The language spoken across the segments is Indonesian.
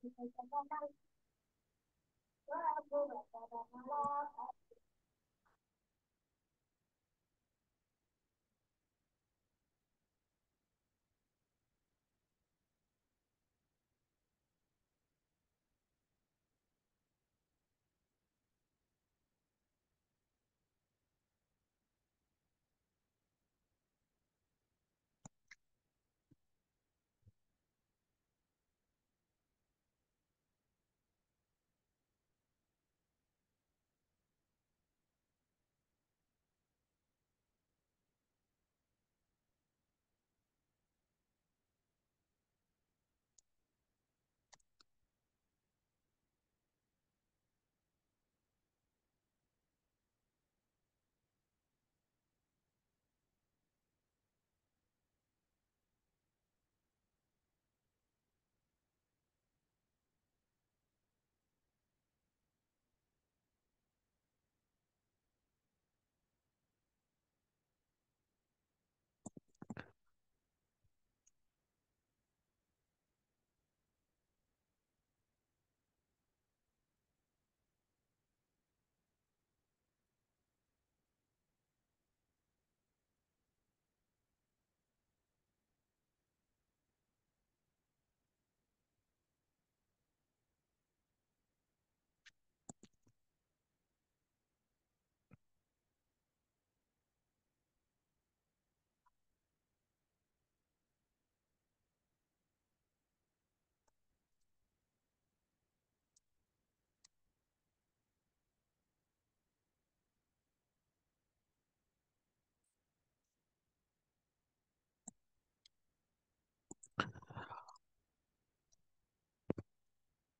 Thank you.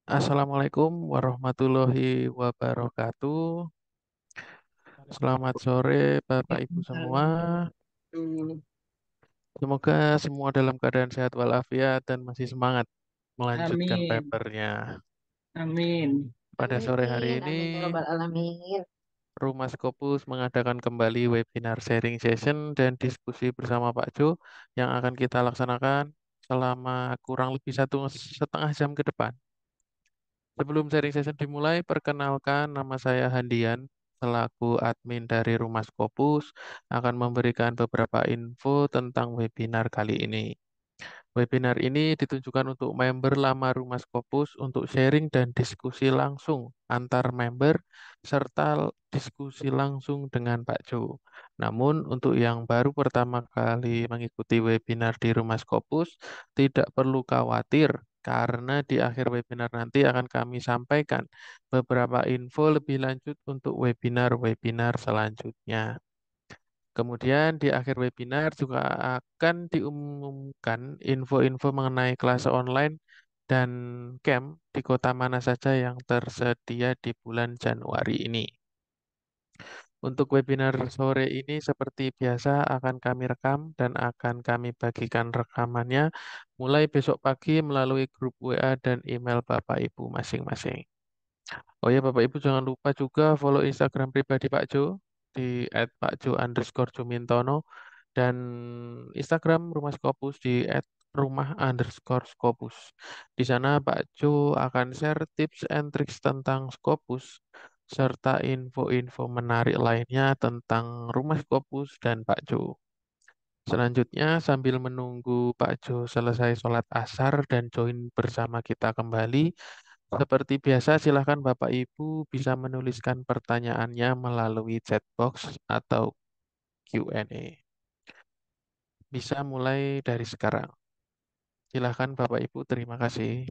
Assalamualaikum warahmatullahi wabarakatuh. Selamat sore Bapak Ibu semua. Semoga semua dalam keadaan sehat walafiat dan masih semangat melanjutkan Amin. papernya. Amin. Pada sore hari ini, ya Rumah Skopus mengadakan kembali webinar sharing session dan diskusi bersama Pak Jo yang akan kita laksanakan selama kurang lebih satu setengah jam ke depan. Sebelum sharing session dimulai, perkenalkan nama saya Handian, selaku admin dari Rumah Skopus, akan memberikan beberapa info tentang webinar kali ini. Webinar ini ditunjukkan untuk member lama Rumah Skopus untuk sharing dan diskusi langsung antar member, serta diskusi langsung dengan Pak Jo. Namun, untuk yang baru pertama kali mengikuti webinar di Rumah Skopus, tidak perlu khawatir karena di akhir webinar nanti akan kami sampaikan beberapa info lebih lanjut untuk webinar-webinar selanjutnya. Kemudian di akhir webinar juga akan diumumkan info-info mengenai kelas online dan camp di kota mana saja yang tersedia di bulan Januari ini. Untuk webinar sore ini seperti biasa akan kami rekam dan akan kami bagikan rekamannya mulai besok pagi melalui grup WA dan email Bapak Ibu masing-masing. Oh ya Bapak Ibu jangan lupa juga follow Instagram pribadi Pak Jo di @pakjo_jumintono dan Instagram Rumah Skopus di rumah Di sana Pak Jo akan share tips and tricks tentang Scopus, serta info-info menarik lainnya tentang Rumah Kopus dan Pak Jo. Selanjutnya, sambil menunggu Pak Jo selesai sholat asar dan join bersama kita kembali, seperti biasa silakan Bapak Ibu bisa menuliskan pertanyaannya melalui chat box atau Q&A. Bisa mulai dari sekarang. Silakan Bapak Ibu, terima kasih.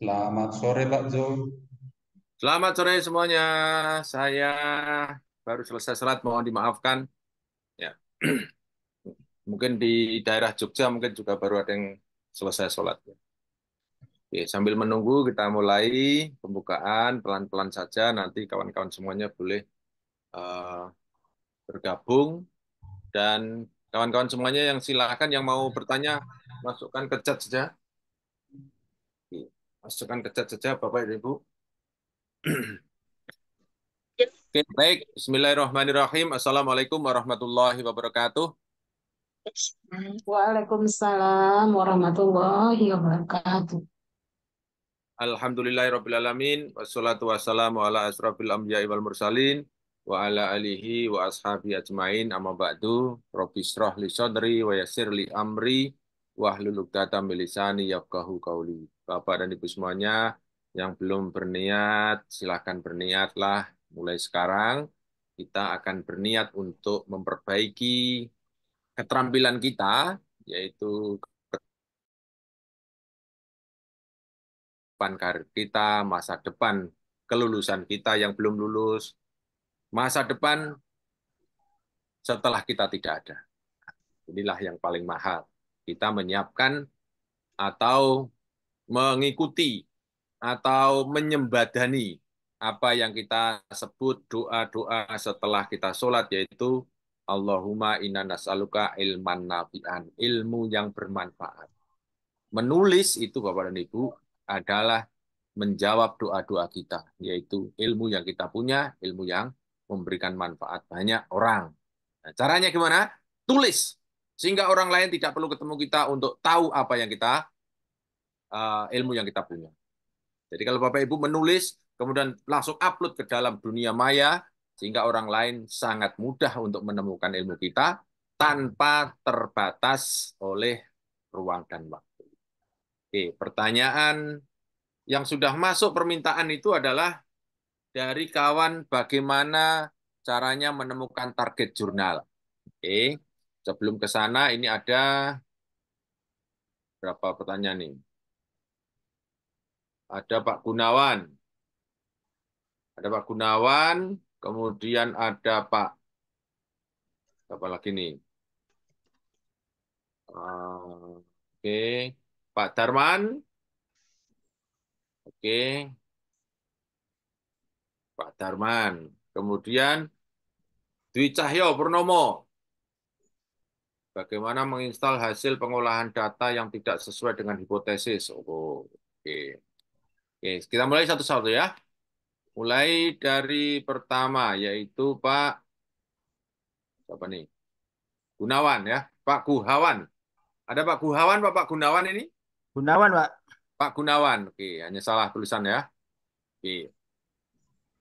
Selamat sore Pak Zul. Selamat sore semuanya. Saya baru selesai sholat, mohon dimaafkan. Ya. mungkin di daerah Jogja mungkin juga baru ada yang selesai sholat. Ya. Oke, sambil menunggu kita mulai pembukaan pelan-pelan saja. Nanti kawan-kawan semuanya boleh uh, bergabung dan kawan-kawan semuanya yang silakan yang mau bertanya masukkan ke chat saja. Oke, masukkan ke chat saja Bapak Ibu. Oke, baik. Bismillahirrahmanirrahim. Assalamualaikum warahmatullahi wabarakatuh. Waalaikumsalam warahmatullahi wabarakatuh. Alhamdulillahirrabbilalamin, wassalatu wassalamu ala asrafil amjai wal mursalin, wa ala alihi wa ashabi ajmain amma ba'du rabbi israh li sodri wa yasir li amri wa uqdatam min yafkahu kauli. Bapak dan Ibu semuanya yang belum berniat silahkan berniatlah mulai sekarang kita akan berniat untuk memperbaiki keterampilan kita yaitu depan karir kita, masa depan kelulusan kita yang belum lulus, masa depan setelah kita tidak ada. Inilah yang paling mahal. Kita menyiapkan atau mengikuti atau menyembadani apa yang kita sebut doa-doa setelah kita sholat yaitu Allahumma inna nas'aluka ilman nafi'an, ilmu yang bermanfaat. Menulis itu Bapak dan Ibu adalah menjawab doa-doa kita, yaitu ilmu yang kita punya, ilmu yang memberikan manfaat banyak orang. Nah, caranya gimana? Tulis, sehingga orang lain tidak perlu ketemu kita untuk tahu apa yang kita, uh, ilmu yang kita punya. Jadi kalau Bapak Ibu menulis, kemudian langsung upload ke dalam dunia maya, sehingga orang lain sangat mudah untuk menemukan ilmu kita tanpa terbatas oleh ruang dan waktu. Oke, pertanyaan yang sudah masuk permintaan itu adalah dari kawan bagaimana caranya menemukan target jurnal. Oke, sebelum ke sana ini ada berapa pertanyaan nih? Ada Pak Gunawan. Ada Pak Gunawan, kemudian ada Pak apa lagi nih? Ah, oke. Pak Darman. Oke. Pak Darman. Kemudian Dwi Cahyo Purnomo. Bagaimana menginstal hasil pengolahan data yang tidak sesuai dengan hipotesis? Oh, oke. Oke, kita mulai satu-satu ya. Mulai dari pertama yaitu Pak siapa nih? Gunawan ya, Pak Guhawan. Ada Pak Guhawan, Pak Pak Gunawan ini? Gunawan, Pak. Pak Gunawan. Oke, hanya salah tulisan ya. Oke.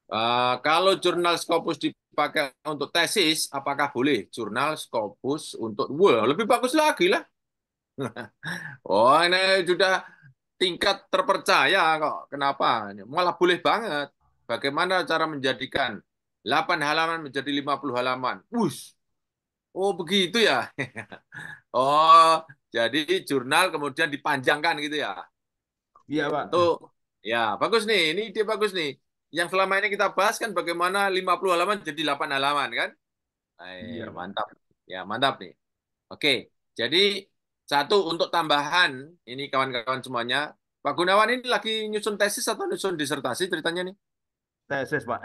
Uh, kalau jurnal Scopus dipakai untuk tesis, apakah boleh jurnal Scopus untuk wah lebih bagus lagi lah. oh, ini sudah tingkat terpercaya kok. Kenapa? Malah boleh banget. Bagaimana cara menjadikan 8 halaman menjadi 50 halaman? Wush, Oh begitu ya. oh jadi jurnal kemudian dipanjangkan gitu ya. Iya pak. Tuh ya bagus nih. Ini ide bagus nih. Yang selama ini kita bahas kan bagaimana 50 halaman jadi 8 halaman kan? Eh, iya mantap. Ya mantap nih. Oke. Jadi satu untuk tambahan ini kawan-kawan semuanya. Pak Gunawan ini lagi nyusun tesis atau nyusun disertasi ceritanya nih? Tesis pak.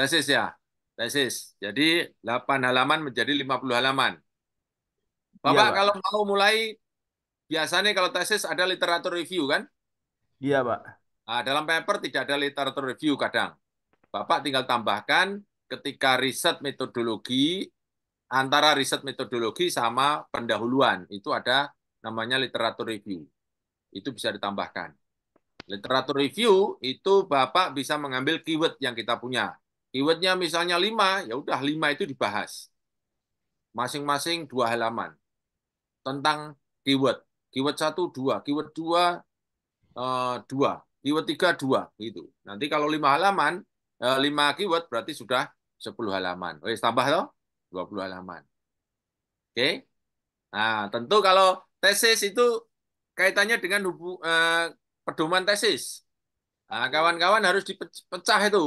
Tesis ya tesis. Jadi 8 halaman menjadi 50 halaman. Iya, Bapak iya, kalau mau mulai biasanya kalau tesis ada literatur review kan? Iya, Pak. Nah, dalam paper tidak ada literatur review kadang. Bapak tinggal tambahkan ketika riset metodologi antara riset metodologi sama pendahuluan itu ada namanya literatur review. Itu bisa ditambahkan. Literatur review itu Bapak bisa mengambil keyword yang kita punya. Keywordnya misalnya lima, ya udah lima itu dibahas. Masing-masing dua halaman tentang keyword. Keyword satu dua, keyword dua eh, dua, keyword tiga dua gitu. Nanti kalau lima halaman, eh, lima keyword berarti sudah sepuluh halaman. Oke, tambah loh, dua puluh halaman. Oke. Nah, tentu kalau tesis itu kaitannya dengan hubu, eh, pedoman tesis. Nah, kawan-kawan nah, kawan -kawan harus dipecah itu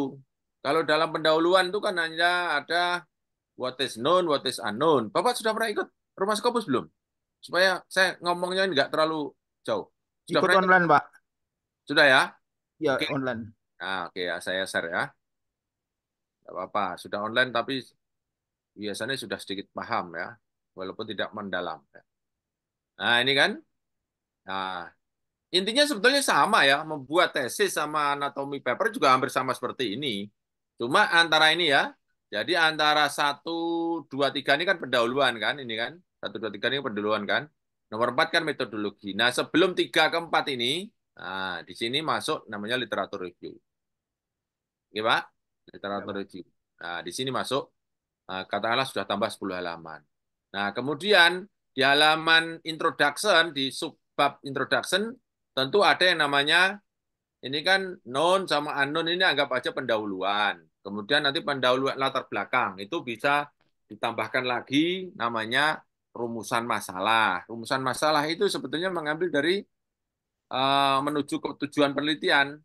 kalau dalam pendahuluan itu kan hanya ada what is known, what is unknown. Bapak sudah pernah ikut rumah Skopus belum? Supaya saya ngomongnya nggak terlalu jauh. Sudah ikut online, ikut? Pak. Sudah ya? Ya, okay. online. Nah, oke okay, ya, saya share ya. Nggak apa-apa, sudah online tapi biasanya sudah sedikit paham ya, walaupun tidak mendalam. Ya. Nah, ini kan. Nah, intinya sebetulnya sama ya, membuat tesis sama anatomi paper juga hampir sama seperti ini. Cuma antara ini ya, jadi antara 1, 2, 3 ini kan pendahuluan kan, ini kan. 1, 2, 3 ini pendahuluan kan. Nomor 4 kan metodologi. Nah, sebelum 3 ke 4 ini, nah, di sini masuk namanya literatur review. Oke, Pak? Literatur ya, Pak. review. Nah, di sini masuk, nah, katakanlah sudah tambah 10 halaman. Nah, kemudian di halaman introduction, di subbab introduction, tentu ada yang namanya ini kan non sama anon ini anggap aja pendahuluan. Kemudian nanti pendahuluan latar belakang itu bisa ditambahkan lagi namanya rumusan masalah. Rumusan masalah itu sebetulnya mengambil dari uh, menuju ke tujuan penelitian.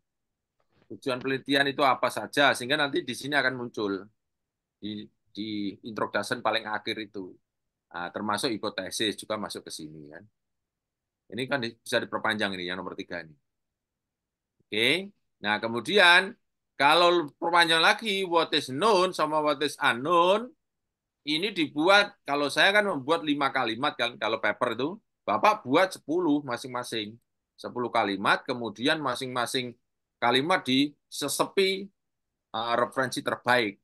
Tujuan penelitian itu apa saja sehingga nanti di sini akan muncul di di introduction paling akhir itu. Nah, termasuk hipotesis juga masuk ke sini kan. Ini kan bisa diperpanjang ini yang nomor tiga ini. Okay? Nah, kemudian kalau perpanjang lagi what is known sama what is unknown ini dibuat kalau saya kan membuat lima kalimat kan kalau paper itu Bapak buat 10 masing-masing. 10 kalimat kemudian masing-masing kalimat disesepi uh, referensi terbaik.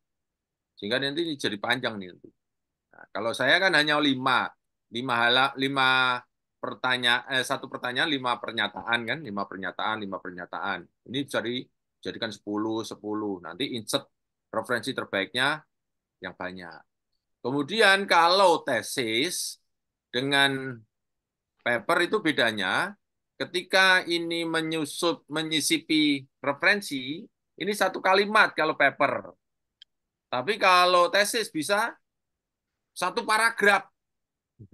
Sehingga nanti ini jadi panjang nih. Nah, kalau saya kan hanya lima, lima, hal lima pertanyaan eh, satu pertanyaan lima pernyataan kan lima pernyataan lima pernyataan ini jadi jadikan 10 10 nanti insert referensi terbaiknya yang banyak kemudian kalau tesis dengan paper itu bedanya ketika ini menyusup menyisipi referensi ini satu kalimat kalau paper tapi kalau tesis bisa satu paragraf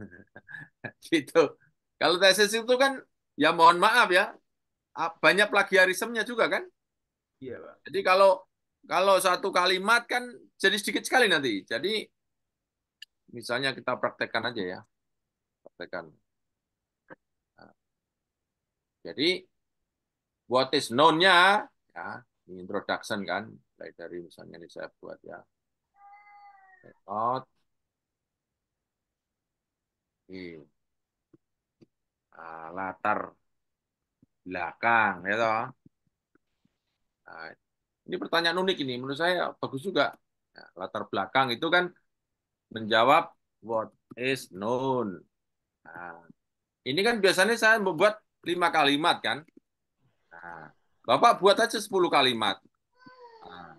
gitu kalau tesis itu kan, ya mohon maaf ya, ah, banyak plagiarismenya juga kan? Iya, Jadi kalau kalau satu kalimat kan jadi sedikit sekali nanti. Jadi misalnya kita praktekkan aja ya. Praktekkan. Nah. Jadi buat is known-nya ya, introduction kan mulai dari misalnya ini saya buat ya. Oke uh, latar belakang ya toh. Nah, ini pertanyaan unik ini menurut saya bagus juga. Nah, latar belakang itu kan menjawab what is known. Nah, ini kan biasanya saya membuat lima kalimat kan. Nah, Bapak buat aja 10 kalimat. Nah,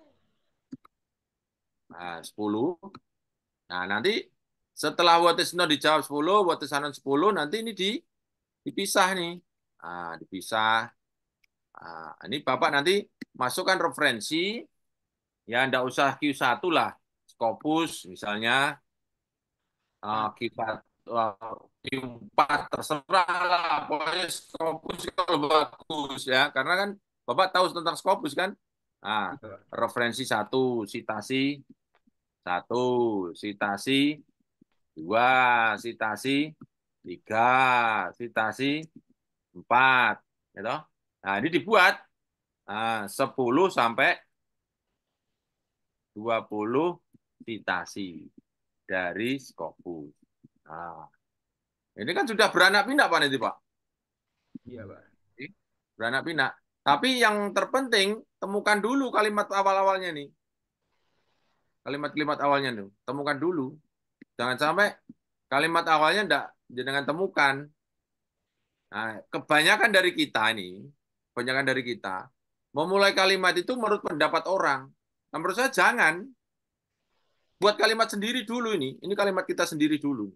nah 10. Nah, nanti setelah what is known dijawab 10, what is unknown 10, nanti ini di dipisah nih. Nah, dipisah. Nah, ini Bapak nanti masukkan referensi, ya ndak usah Q1 lah, Scopus misalnya, ah, hmm. Q4, terserah lah, pokoknya Scopus kalau bagus ya, karena kan Bapak tahu tentang Scopus kan? Nah, referensi satu, sitasi satu, sitasi dua, sitasi tiga sitasi empat gitu nah ini dibuat nah, sepuluh sampai dua puluh sitasi dari Scopus nah, ini kan sudah beranak pinak Pak nanti Pak iya Pak beranak pinak tapi yang terpenting temukan dulu kalimat awal-awalnya nih kalimat-kalimat awalnya nih temukan dulu jangan sampai kalimat awalnya enggak jenengan temukan. Nah, kebanyakan dari kita ini, kebanyakan dari kita, memulai kalimat itu menurut pendapat orang. Nah, menurut saya jangan. Buat kalimat sendiri dulu ini. Ini kalimat kita sendiri dulu.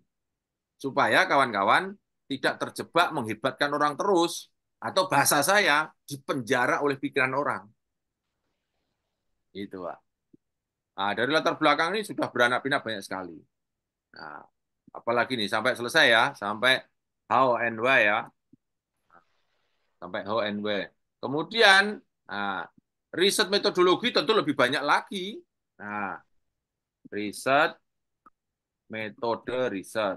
Supaya kawan-kawan tidak terjebak menghebatkan orang terus. Atau bahasa saya, dipenjara oleh pikiran orang. Itu, Pak. Nah, dari latar belakang ini sudah beranak pinak banyak sekali. Nah, apalagi nih sampai selesai ya, sampai how and why ya. Sampai how and why. Kemudian nah, riset metodologi tentu lebih banyak lagi. Nah, riset metode riset.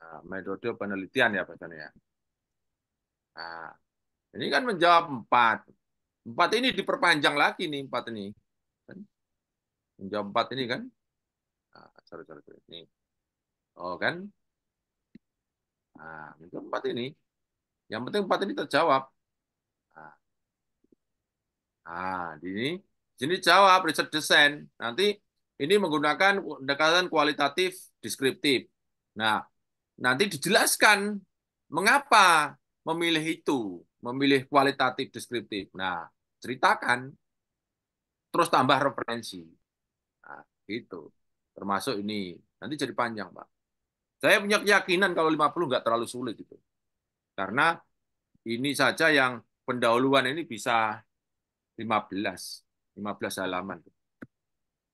Nah, metode penelitian ya bahasanya. Nah, ini kan menjawab empat. Empat ini diperpanjang lagi nih empat ini. Kan? Menjawab empat ini kan. Nah, sorry, sorry, sorry. Ini Oh kan? Nah, itu keempat ini. Yang penting empat ini terjawab. Nah, nah di sini, jadi jawab riset desain. Nanti ini menggunakan pendekatan kualitatif deskriptif. Nah, nanti dijelaskan mengapa memilih itu, memilih kualitatif deskriptif. Nah, ceritakan, terus tambah referensi. Nah, gitu. Termasuk ini. Nanti jadi panjang, Pak. Saya punya keyakinan kalau 50 nggak terlalu sulit itu. Karena ini saja yang pendahuluan ini bisa 15, 15 halaman.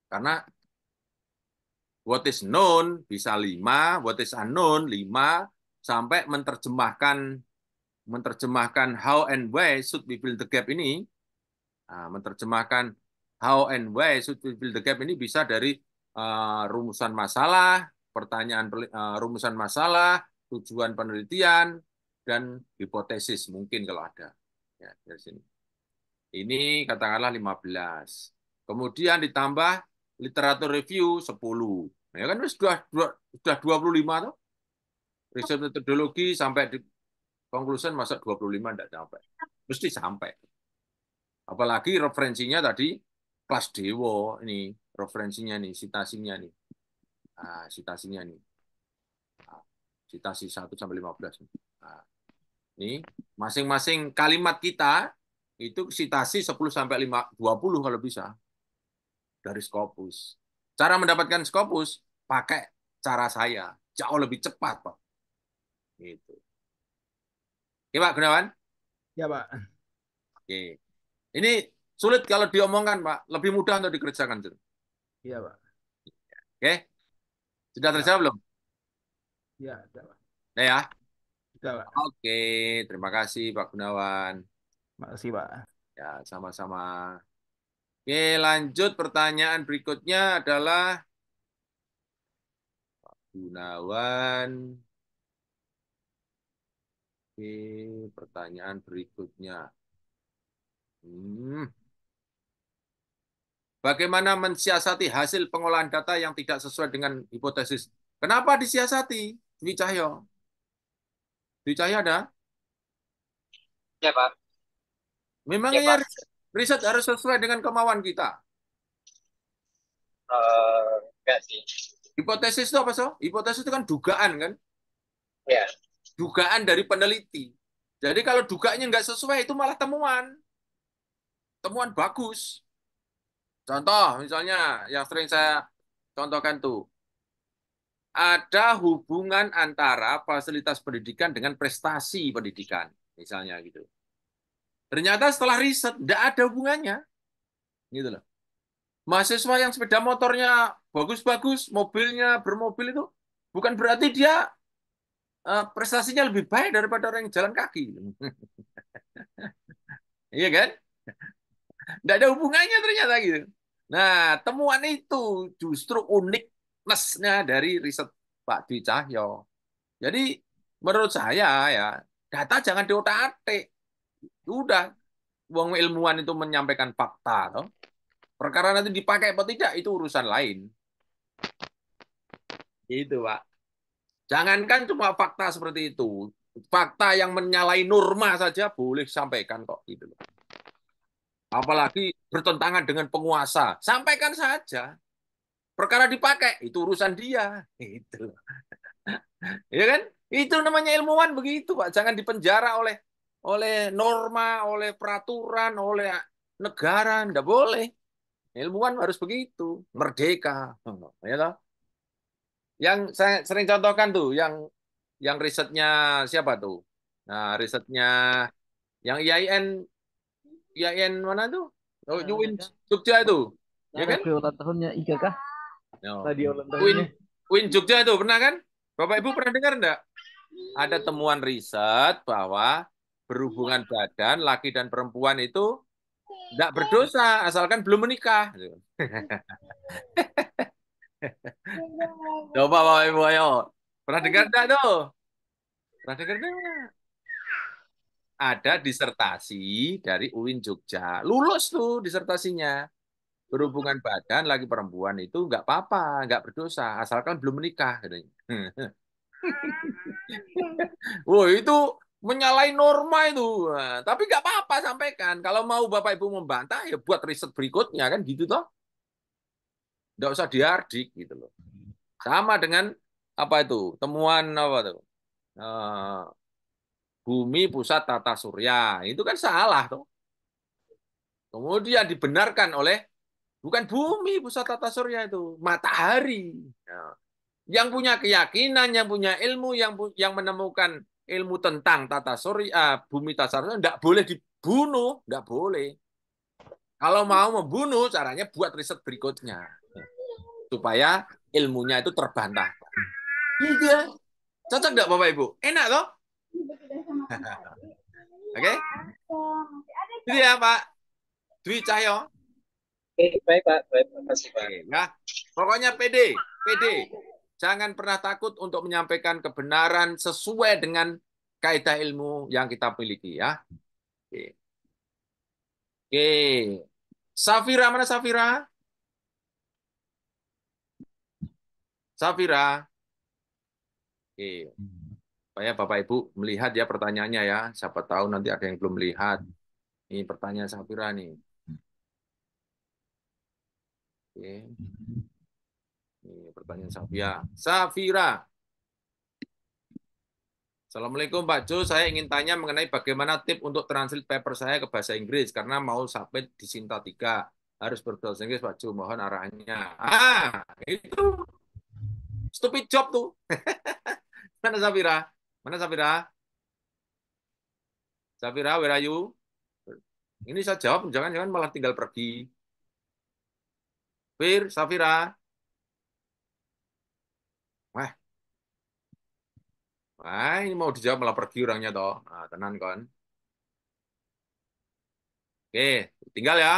Karena what is known bisa 5, what is unknown 5, sampai menerjemahkan menerjemahkan how and why should we fill the gap ini, nah, menerjemahkan how and why should we fill the gap ini bisa dari uh, rumusan masalah, pertanyaan eh, rumusan masalah, tujuan penelitian, dan hipotesis mungkin kalau ada. Ya, dari sini. Ini katakanlah 15. Kemudian ditambah literatur review 10. Nah, ya kan sudah sudah 25 tuh. Riset metodologi sampai di conclusion masa 25 tidak sampai. Mesti sampai. Apalagi referensinya tadi kelas dewo ini referensinya nih, citasinya nih. Nah, citasinya nih. Nah, citasi 1 sampai 15. Nih. Nah, nih, masing-masing kalimat kita itu citasi 10 sampai 5, 20 kalau bisa dari Scopus. Cara mendapatkan Scopus pakai cara saya, jauh lebih cepat, Pak. Gitu. Oke, Pak Gunawan? Ya, Pak. Oke. Ini sulit kalau diomongkan, Pak. Lebih mudah untuk dikerjakan, Iya, Pak. Oke. Sudah terjawab belum? Ya, sudah, ya. Sudah, Pak. Oke, terima kasih Pak Gunawan. makasih Pak. Ya, sama-sama. Oke, lanjut pertanyaan berikutnya adalah Pak Gunawan. Oke, pertanyaan berikutnya. Hmm. Bagaimana mensiasati hasil pengolahan data yang tidak sesuai dengan hipotesis? Kenapa disiasati, Dwi Cahyo? Dwi Cahyo ada? Ya, Pak. Memangnya ya, iya, Pak. riset harus sesuai dengan kemauan kita? Uh, enggak sih. Hipotesis itu apa, So? Hipotesis itu kan dugaan, kan? Ya. Dugaan dari peneliti. Jadi kalau dugaannya nggak sesuai, itu malah temuan. Temuan bagus. Contoh misalnya yang sering saya contohkan tuh. Ada hubungan antara fasilitas pendidikan dengan prestasi pendidikan, misalnya gitu. Ternyata setelah riset, tidak ada hubungannya. Gitu loh. Mahasiswa yang sepeda motornya bagus-bagus, mobilnya bermobil itu, bukan berarti dia eh, prestasinya lebih baik daripada orang yang jalan kaki. iya kan? Tidak ada hubungannya ternyata gitu. Nah, temuan itu justru uniknessnya dari riset Pak Dwi Cahyo. Jadi menurut saya ya data jangan diotak-atik. Udah, uang ilmuwan itu menyampaikan fakta. Toh. Perkara nanti dipakai atau tidak itu urusan lain. Itu Pak. Jangankan cuma fakta seperti itu, fakta yang menyalahi norma saja boleh sampaikan kok gitu loh. Apalagi bertentangan dengan penguasa. Sampaikan saja. Perkara dipakai, itu urusan dia. Itu. ya kan? Itu namanya ilmuwan begitu, Pak. Jangan dipenjara oleh oleh norma, oleh peraturan, oleh negara, enggak boleh. Ilmuwan harus begitu, merdeka. Ya toh? Yang saya sering contohkan tuh, yang yang risetnya siapa tuh? Nah, risetnya yang IAIN ya yang mana tu? Oh, nah, Win Jogja itu. ya kan? ulang tahunnya Iga kah? No. Ya. Tadi ulang tahunnya. Win, Jogja itu pernah kan? Bapak Ibu pernah dengar enggak? Ada temuan riset bahwa berhubungan badan laki dan perempuan itu tidak berdosa asalkan belum menikah. Coba Bapak Ibu ayo. Pernah dengar enggak tuh? Pernah dengar enggak? ada disertasi dari UIN Jogja. Lulus tuh disertasinya. Berhubungan badan lagi perempuan itu nggak apa-apa, nggak berdosa, asalkan belum menikah. Wah itu menyalahi norma itu. tapi nggak apa-apa sampaikan. Kalau mau Bapak Ibu membantah, ya buat riset berikutnya kan gitu toh. Nggak usah diardik gitu loh. Sama dengan apa itu temuan apa tuh? Eh, bumi pusat tata surya. Itu kan salah tuh. Kemudian dibenarkan oleh bukan bumi pusat tata surya itu, matahari. Ya. yang punya keyakinan, yang punya ilmu, yang yang menemukan ilmu tentang tata surya, ah, bumi tata surya tidak boleh dibunuh, tidak boleh. Kalau mau membunuh, caranya buat riset berikutnya supaya ilmunya itu terbantah. Iya, cocok enggak bapak ibu? Enak toh? Oke? Okay? Ini ya Pak Dwi Cahyo. Oke, okay, baik Pak. Baik, makasih Pak. Nah, pokoknya PD, PD. Jangan pernah takut untuk menyampaikan kebenaran sesuai dengan kaidah ilmu yang kita miliki ya. Oke. Oke. Safira mana Safira? Safira. Oke supaya Bapak Ibu melihat ya pertanyaannya ya. Siapa tahu nanti ada yang belum melihat. Ini pertanyaan Safira nih. Oke. Ini pertanyaan Safira. Safira. Assalamualaikum Pak Jo, saya ingin tanya mengenai bagaimana tip untuk translate paper saya ke bahasa Inggris karena mau sampai di Sinta 3 harus berbahasa Inggris Pak Jo, mohon arahannya. Ah, itu stupid job tuh. Mana Safira? Mana Safira? Safira, where are you? Ini saya jawab, jangan-jangan malah tinggal pergi. Fir, Safira. Wah. Wah, ini mau dijawab malah pergi orangnya toh. Nah, tenan kon. Oke, tinggal ya.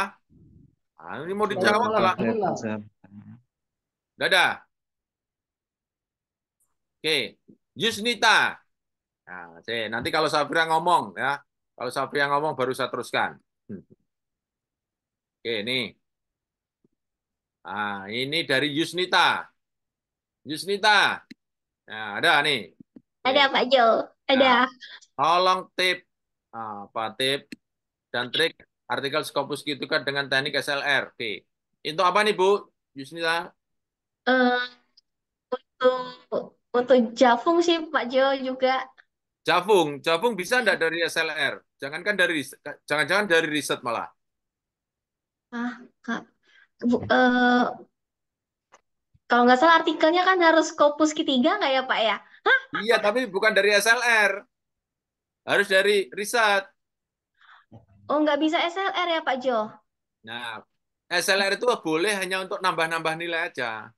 Nah, ini mau dijawab malah. Dadah. Oke, Yusnita. Nah, nanti kalau Sabria ngomong ya, kalau Sabria ngomong baru saya teruskan. Oke, ini. Nah, ini dari Yusnita. Yusnita. Nah, ada nih. Ada Pak Jo. Ada. Nah, tolong tip nah, apa tip dan trik artikel Scopus kan dengan teknik SLR. Oke. Itu apa nih, Bu? Yusnita? Uh, untuk untuk Jafung sih Pak Jo juga Jafung, Jafung bisa enggak dari SLR? Jangan kan dari jangan-jangan dari riset malah. Ah, Kak. Bu, uh, kalau nggak salah artikelnya kan harus Scopus ketiga nggak ya Pak ya? Iya, tapi bukan dari SLR. Harus dari riset. Oh, nggak bisa SLR ya Pak Jo? Nah, SLR itu boleh hanya untuk nambah-nambah nilai aja.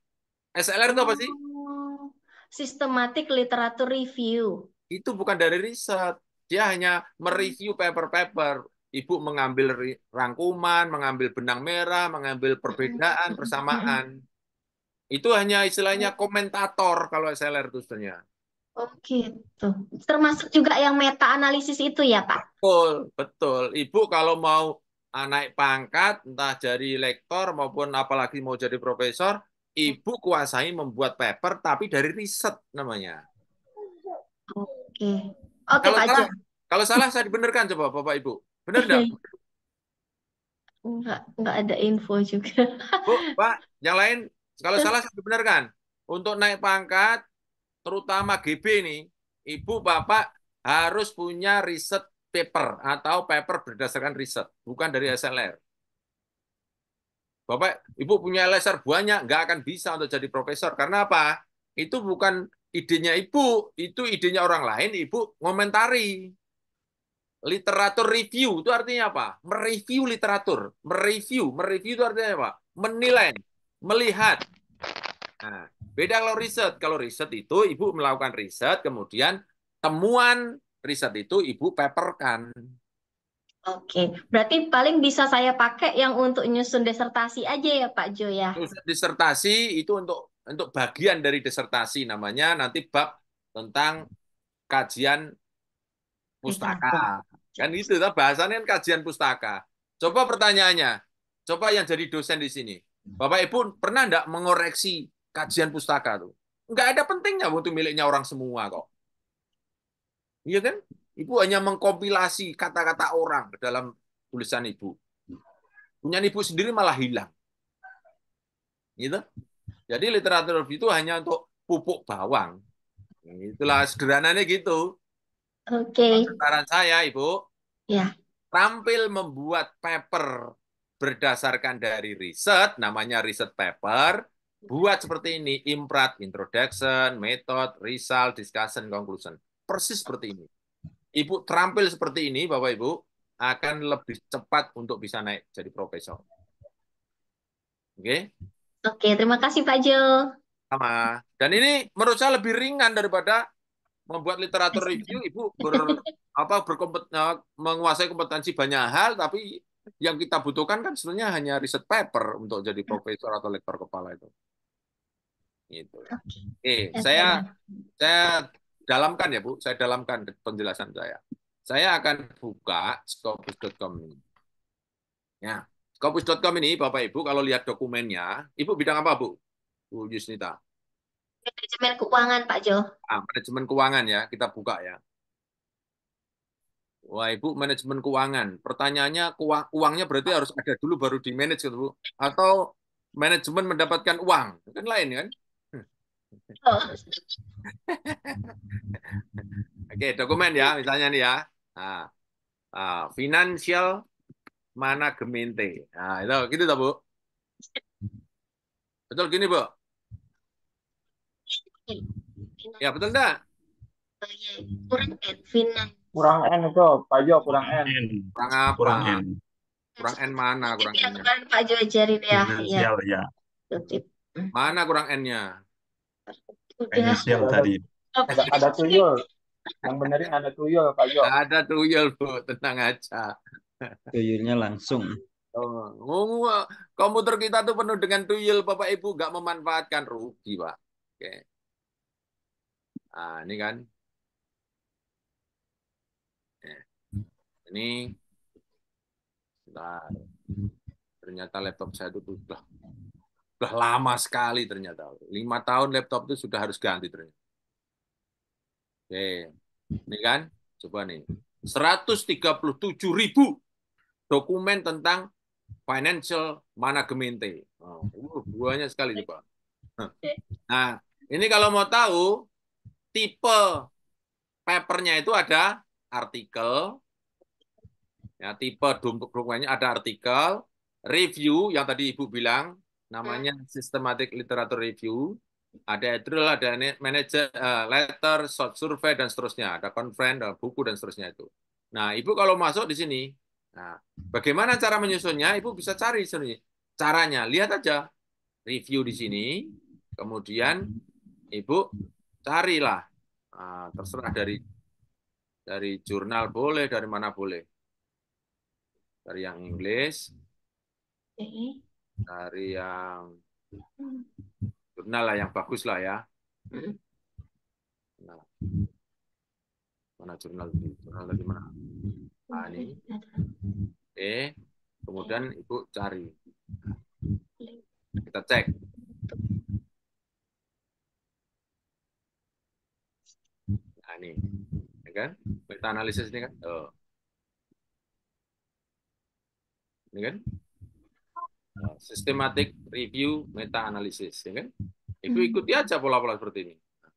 SLR itu apa sih? Oh, Systematic Literature Review itu bukan dari riset. Dia hanya mereview hmm. paper-paper. Ibu mengambil rangkuman, mengambil benang merah, mengambil perbedaan, hmm. persamaan. Itu hanya istilahnya hmm. komentator kalau SLR itu sebenarnya. Oke oh, itu Termasuk juga yang meta analisis itu ya, Pak? Betul, betul. Ibu kalau mau naik pangkat, entah jadi lektor maupun apalagi mau jadi profesor, ibu kuasai membuat paper tapi dari riset namanya. Oh. Oke. Oke, oh, kalau Pak salah, Kalau salah saya dibenarkan coba Bapak Ibu. Benar enggak? Enggak, enggak ada info juga. Bu, Pak, yang lain kalau salah saya dibenarkan. Untuk naik pangkat terutama GB ini, Ibu Bapak harus punya riset paper atau paper berdasarkan riset, bukan dari SLR. Bapak, Ibu punya LSR banyak, nggak akan bisa untuk jadi profesor. Karena apa? Itu bukan idenya ibu itu idenya orang lain ibu ngomentari literatur review itu artinya apa mereview literatur mereview mereview itu artinya apa menilai melihat nah, beda kalau riset kalau riset itu ibu melakukan riset kemudian temuan riset itu ibu paperkan Oke, berarti paling bisa saya pakai yang untuk nyusun disertasi aja ya Pak Jo ya. disertasi itu untuk untuk bagian dari disertasi namanya nanti bab tentang kajian pustaka. Kan itu lah bahasannya kan kajian pustaka. Coba pertanyaannya, coba yang jadi dosen di sini. Bapak Ibu pernah enggak mengoreksi kajian pustaka tuh? Enggak ada pentingnya waktu miliknya orang semua kok. Iya kan? Ibu hanya mengkompilasi kata-kata orang dalam tulisan Ibu. Punya Ibu sendiri malah hilang. Gitu? Jadi literatur review itu hanya untuk pupuk bawang. Nah, itulah sederhananya gitu. Oke. Okay. Saran saya, Ibu. Ya. Tampil membuat paper berdasarkan dari riset, namanya riset paper. Buat seperti ini, imprat, introduction, method, result, discussion, conclusion. Persis seperti ini. Ibu terampil seperti ini, Bapak Ibu, akan lebih cepat untuk bisa naik jadi profesor. Oke? Okay? Oke, terima kasih Pak Jo. Sama. Dan ini menurut saya lebih ringan daripada membuat literatur review Ibu ber, apa berkompet, eh, menguasai kompetensi banyak hal tapi yang kita butuhkan kan sebenarnya hanya riset paper untuk jadi iya. profesor atau lektor kepala itu. Gitu. Oke, eh, saya saya dalamkan ya Bu, saya dalamkan penjelasan saya. Saya akan buka scopus.com ini. Ya. Kampus.com ini Bapak Ibu kalau lihat dokumennya, Ibu bidang apa Bu? Bu Yusnita. Manajemen keuangan Pak Jo. Ah, manajemen keuangan ya, kita buka ya. Wah Ibu manajemen keuangan. Pertanyaannya uangnya berarti harus ada dulu baru di manage gitu Bu? Atau manajemen mendapatkan uang? Kan lain kan? Oh. Oke, dokumen ya misalnya nih ya. Nah, uh, financial mana gemente. Nah, itu gitu toh, Bu. Betul gini, Bu? Ya, betul enggak? Kurang N, Finan. Kurang N itu, Pak Jo, kurang N. Kurang apa? Kurang N. Kurang N mana kurang N? Kan Pak Jo ajarin ya. Iya, iya. Mana kurang N-nya? Inisial tadi. Ada, ada tuyul. Yang benerin ada tuyul, Pak Jo. Ada tuyul, Bu. Tenang aja. Tuyulnya langsung. Oh, komputer kita tuh penuh dengan tuyul, Bapak Ibu nggak memanfaatkan rugi, Pak. Oke. Nah, ini kan. Ini Bentar. Ternyata laptop saya itu sudah sudah lama sekali ternyata. Lima tahun laptop itu sudah harus ganti ternyata. Oke. Ini kan, coba nih. 137 ribu dokumen tentang financial management. Oh, uh, banyak sekali nih, Nah, ini kalau mau tahu tipe papernya itu ada artikel, ya tipe dokumennya ada artikel, review yang tadi Ibu bilang namanya hmm. systematic literature review, ada editorial, ada manager eh, letter, short survey dan seterusnya, ada conference, ada buku dan seterusnya itu. Nah, Ibu kalau masuk di sini Nah, bagaimana cara menyusunnya? Ibu bisa cari sendiri. Caranya, lihat aja review di sini, kemudian ibu carilah nah, terserah dari dari jurnal boleh, dari mana boleh. Dari yang Inggris, dari yang jurnal lah yang bagus lah ya. Nah, mana jurnal? Jurnal dari mana? Nah, ini. Oke. Kemudian Ibu cari. Kita cek. Nah, ini. Ya kan? Kita analisis ini kan. Oh. Ini kan? Nah, sistematik review meta analisis, ya kan? Itu hmm. ikuti aja pola-pola seperti ini. Nah,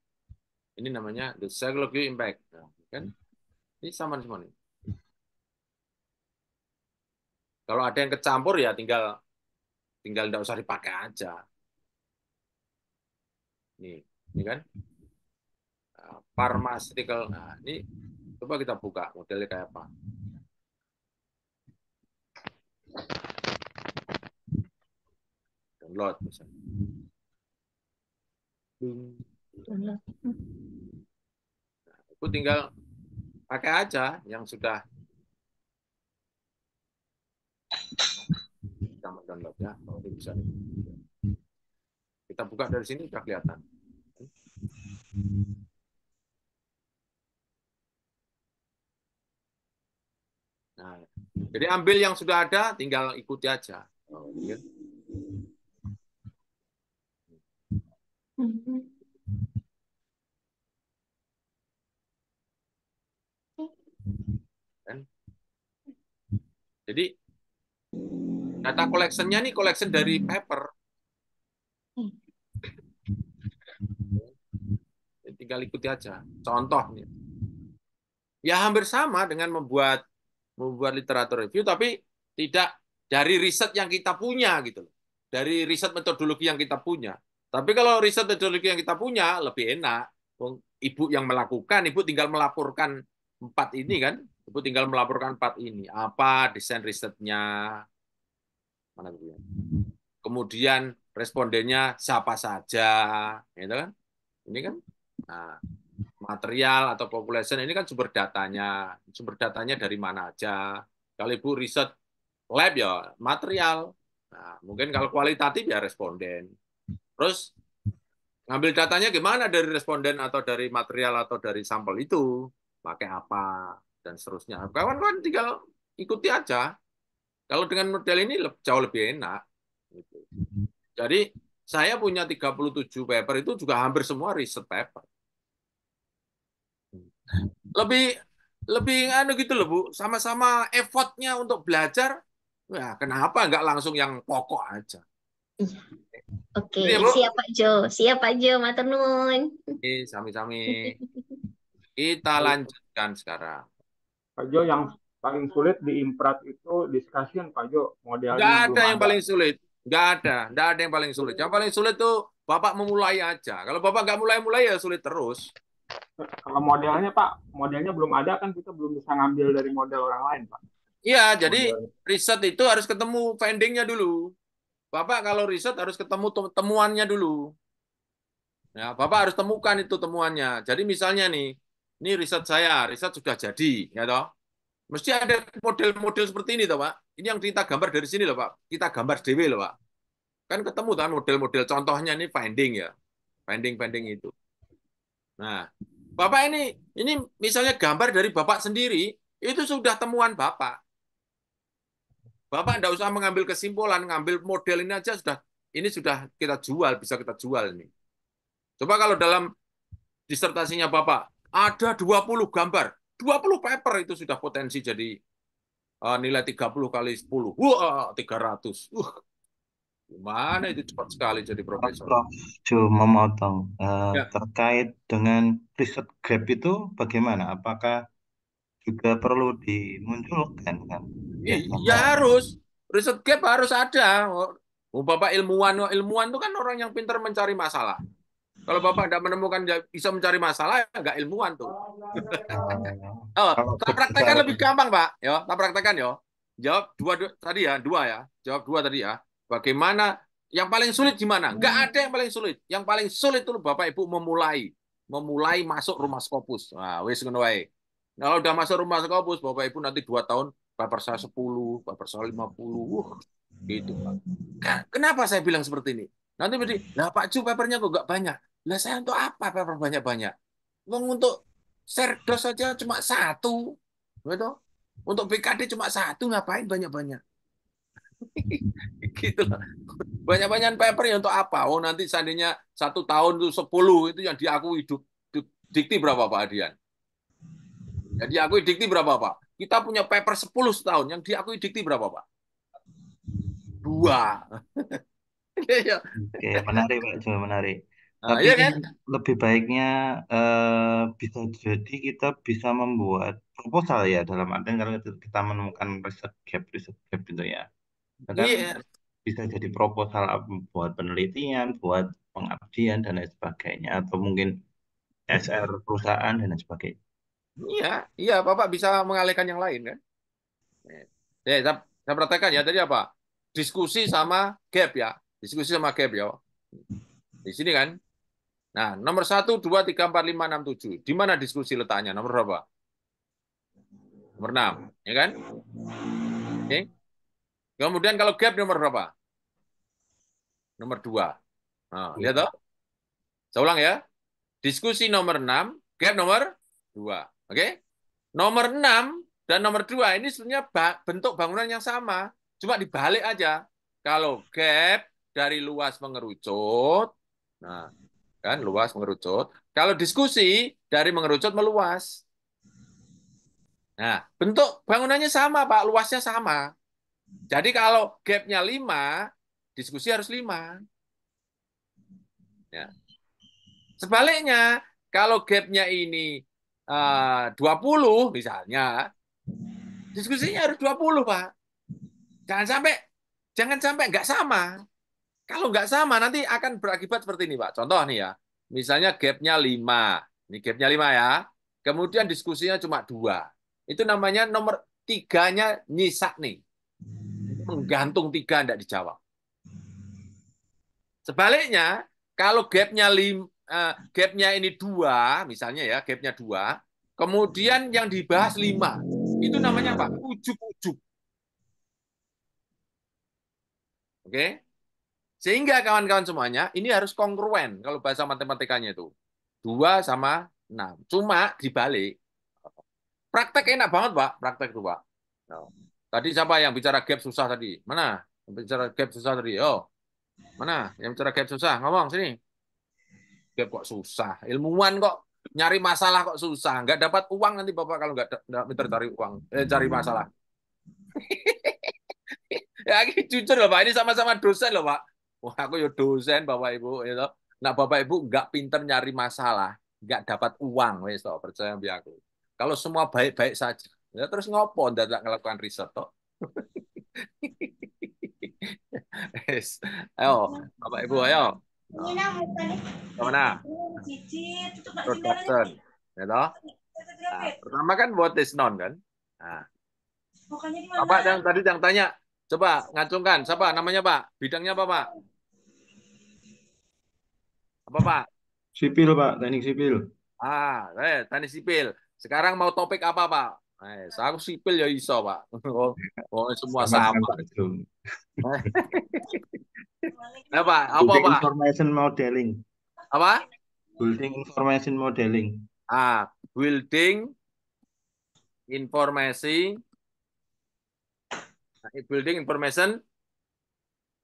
ini namanya the psychological impact, nah, ya kan? Ini sama semua nih. Kalau ada yang kecampur ya tinggal tinggal tidak usah dipakai aja. Nih, ini kan nah, pharmaceutical. Nah, ini coba kita buka modelnya kayak apa. Download misalnya. Nah, itu tinggal pakai aja yang sudah kita mendownloadnya kalau ini bisa kita buka dari sini sudah kelihatan nah jadi ambil yang sudah ada tinggal ikuti aja oh, iya. hmm. Data collectionnya nih collection dari hmm. paper. Ya, tinggal ikuti aja. Contoh Contohnya. Ya hampir sama dengan membuat membuat literatur review, tapi tidak dari riset yang kita punya gitu loh. Dari riset metodologi yang kita punya. Tapi kalau riset metodologi yang kita punya lebih enak. Ibu yang melakukan, ibu tinggal melaporkan empat ini kan, Ibu tinggal melaporkan part ini. Apa desain risetnya? Mana dulu Kemudian respondennya siapa saja, gitu kan? Ini kan nah, material atau population ini kan sumber datanya. Sumber datanya dari mana aja. Kalau Ibu riset lab ya material. Nah, mungkin kalau kualitatif ya responden. Terus ngambil datanya gimana dari responden atau dari material atau dari sampel itu? Pakai apa? dan seterusnya. Kawan-kawan tinggal ikuti aja. Kalau dengan model ini jauh lebih enak. Gitu. Jadi saya punya 37 paper itu juga hampir semua riset paper. Lebih lebih anu gitu loh Bu, sama-sama effortnya untuk belajar. Nah, kenapa nggak langsung yang pokok aja? Oke, okay. Iya, siap Pak Jo, siap Jo, matenun. Oke, sami-sami. Kita lanjutkan sekarang. Pak Jo yang paling sulit di imprat itu discussion Pak Jo modelnya. Gak ada yang ada. paling sulit. Gak ada. Gak ada yang paling sulit. Yang paling sulit tuh Bapak memulai aja. Kalau Bapak gak mulai-mulai ya sulit terus. Kalau modelnya Pak, modelnya belum ada kan kita belum bisa ngambil dari model orang lain Pak. Iya, jadi riset itu harus ketemu findingnya dulu. Bapak kalau riset harus ketemu temuannya dulu. Ya, Bapak harus temukan itu temuannya. Jadi misalnya nih, ini riset saya, riset sudah jadi, ya toh. Mesti ada model-model seperti ini, toh Pak. Ini yang kita gambar dari sini loh, Pak. Kita gambar dewi loh, Pak. Kan ketemu kan model-model contohnya ini finding ya. Finding-finding itu. Nah, Bapak ini ini misalnya gambar dari Bapak sendiri, itu sudah temuan Bapak. Bapak tidak usah mengambil kesimpulan, ngambil model ini aja sudah ini sudah kita jual, bisa kita jual ini. Coba kalau dalam disertasinya Bapak, ada 20 gambar. 20 paper itu sudah potensi jadi uh, nilai 30 kali 10. Wah, 300. Uh, gimana itu cepat sekali jadi profesor. Prof, cuma mau uh, ya. terkait dengan riset gap itu bagaimana? Apakah juga perlu dimunculkan kan? Ya, ya harus. Riset gap harus ada. Oh, oh, Bapak ilmuwan, ilmuwan itu kan orang yang pintar mencari masalah. Kalau Bapak tidak menemukan bisa mencari masalah, ya nggak ilmuwan tuh. oh, tak praktekkan lebih gampang, Pak. Ya, tak praktekkan ya. Jawab dua, dua tadi ya, dua ya. Jawab dua tadi ya. Bagaimana yang paling sulit gimana? Nggak hmm. ada yang paling sulit. Yang paling sulit itu Bapak Ibu memulai, memulai masuk rumah skopus. Nah, wis ngono wae. Kalau udah masuk rumah skopus, Bapak Ibu nanti dua tahun paper saya 10, paper saya 50. Uh, gitu, Pak. Nah, kenapa saya bilang seperti ini? Nanti berarti, lah Pak Ju papernya kok nggak banyak? Lah saya untuk apa paper banyak banyak? Wong untuk serdos saja cuma satu. Betul? Untuk BKD cuma satu, ngapain banyak-banyak? gitu lah. banyak banyak paper ya untuk apa? Oh nanti seandainya satu tahun itu sepuluh itu yang diakui hidup dikti berapa Pak Adian? Yang diakui dikti berapa Pak? Kita punya paper 10 setahun, yang diakui dikti berapa Pak? Dua. Iya, iya. Oke, menarik Pak, cuma menarik. Nah, Tapi iya kan? kan? lebih baiknya uh, bisa jadi kita bisa membuat proposal ya dalam arti kan kalau kita menemukan riset gap, riset gap gitu ya. Maka nah, Iya, bisa jadi proposal buat penelitian, buat pengabdian dan lain sebagainya atau mungkin SR perusahaan dan lain sebagainya. iya, iya. Bapak bisa mengalihkan yang lain kan? Ya, saya, saya perhatikan ya tadi apa? Diskusi sama gap ya, diskusi sama gap ya. Di sini kan? Nah, nomor 1, 2, 3, 4, 5, 6, 7. Di mana diskusi letaknya? Nomor berapa? Nomor 6, ya kan? Oke. Okay. Kemudian kalau gap nomor berapa? Nomor 2. Nah, iya. lihat toh? Saya ulang ya. Diskusi nomor 6, gap nomor 2. Oke? Okay? Nomor 6 dan nomor 2 ini sebenarnya bentuk bangunan yang sama. Cuma dibalik aja. Kalau gap dari luas mengerucut, nah Kan luas mengerucut. Kalau diskusi dari mengerucut meluas. Nah, bentuk bangunannya sama, Pak. Luasnya sama. Jadi kalau gapnya 5, diskusi harus 5. Ya. Sebaliknya, kalau gapnya ini eh, uh, 20 misalnya, diskusinya harus 20, Pak. Jangan sampai jangan sampai nggak sama. Kalau nggak sama, nanti akan berakibat seperti ini, Pak. Contoh nih ya, misalnya gapnya 5. Ini gapnya 5 ya. Kemudian diskusinya cuma dua. Itu namanya nomor tiganya nyisak nih. Menggantung tiga, nggak dijawab. Sebaliknya, kalau gapnya lim, eh, gapnya ini dua, misalnya ya gapnya dua, kemudian yang dibahas lima, itu namanya apa? Ujuk-ujuk. Oke? Okay? Sehingga kawan-kawan semuanya, ini harus kongruen kalau bahasa matematikanya itu. dua sama enam Cuma dibalik, praktek enak banget Pak, praktek itu Pak. Tadi siapa yang bicara gap susah tadi? Mana? Yang bicara gap susah tadi? Oh, mana? Yang bicara gap susah? Ngomong sini. Gap kok susah. Ilmuwan kok nyari masalah kok susah. Nggak dapat uang nanti Bapak kalau nggak, nggak minta cari uang, eh, cari masalah. ya jujur loh Pak, ini sama-sama dosen loh Pak. Wah, aku ya dosen Bapak Ibu, itu, ya Nah, Bapak Ibu nggak pinter nyari masalah, nggak dapat uang, wis toh, percaya mbi aku. Kalau semua baik-baik saja, ya terus ngopo ndak ngelakukan riset toh. Yes. Ayo, Bapak Ibu, ayo. Iya, nah, Kemana? Nah? Production. Ya toh? Nah, pertama kan what is non kan? Nah. Apa yang tadi yang tanya? Coba ngacungkan. Siapa namanya, Pak? Bidangnya apa, Pak? Apa, Pak? Sipil, Pak. Teknik sipil. Ah, eh, teknik sipil. Sekarang mau topik apa, Pak? Eh, aku sipil ya iso, Pak. Oh, oh semua sama. sama. nah, Pak, apa, Building Pak? Information modeling. Apa? Building information modeling. Ah, building information building information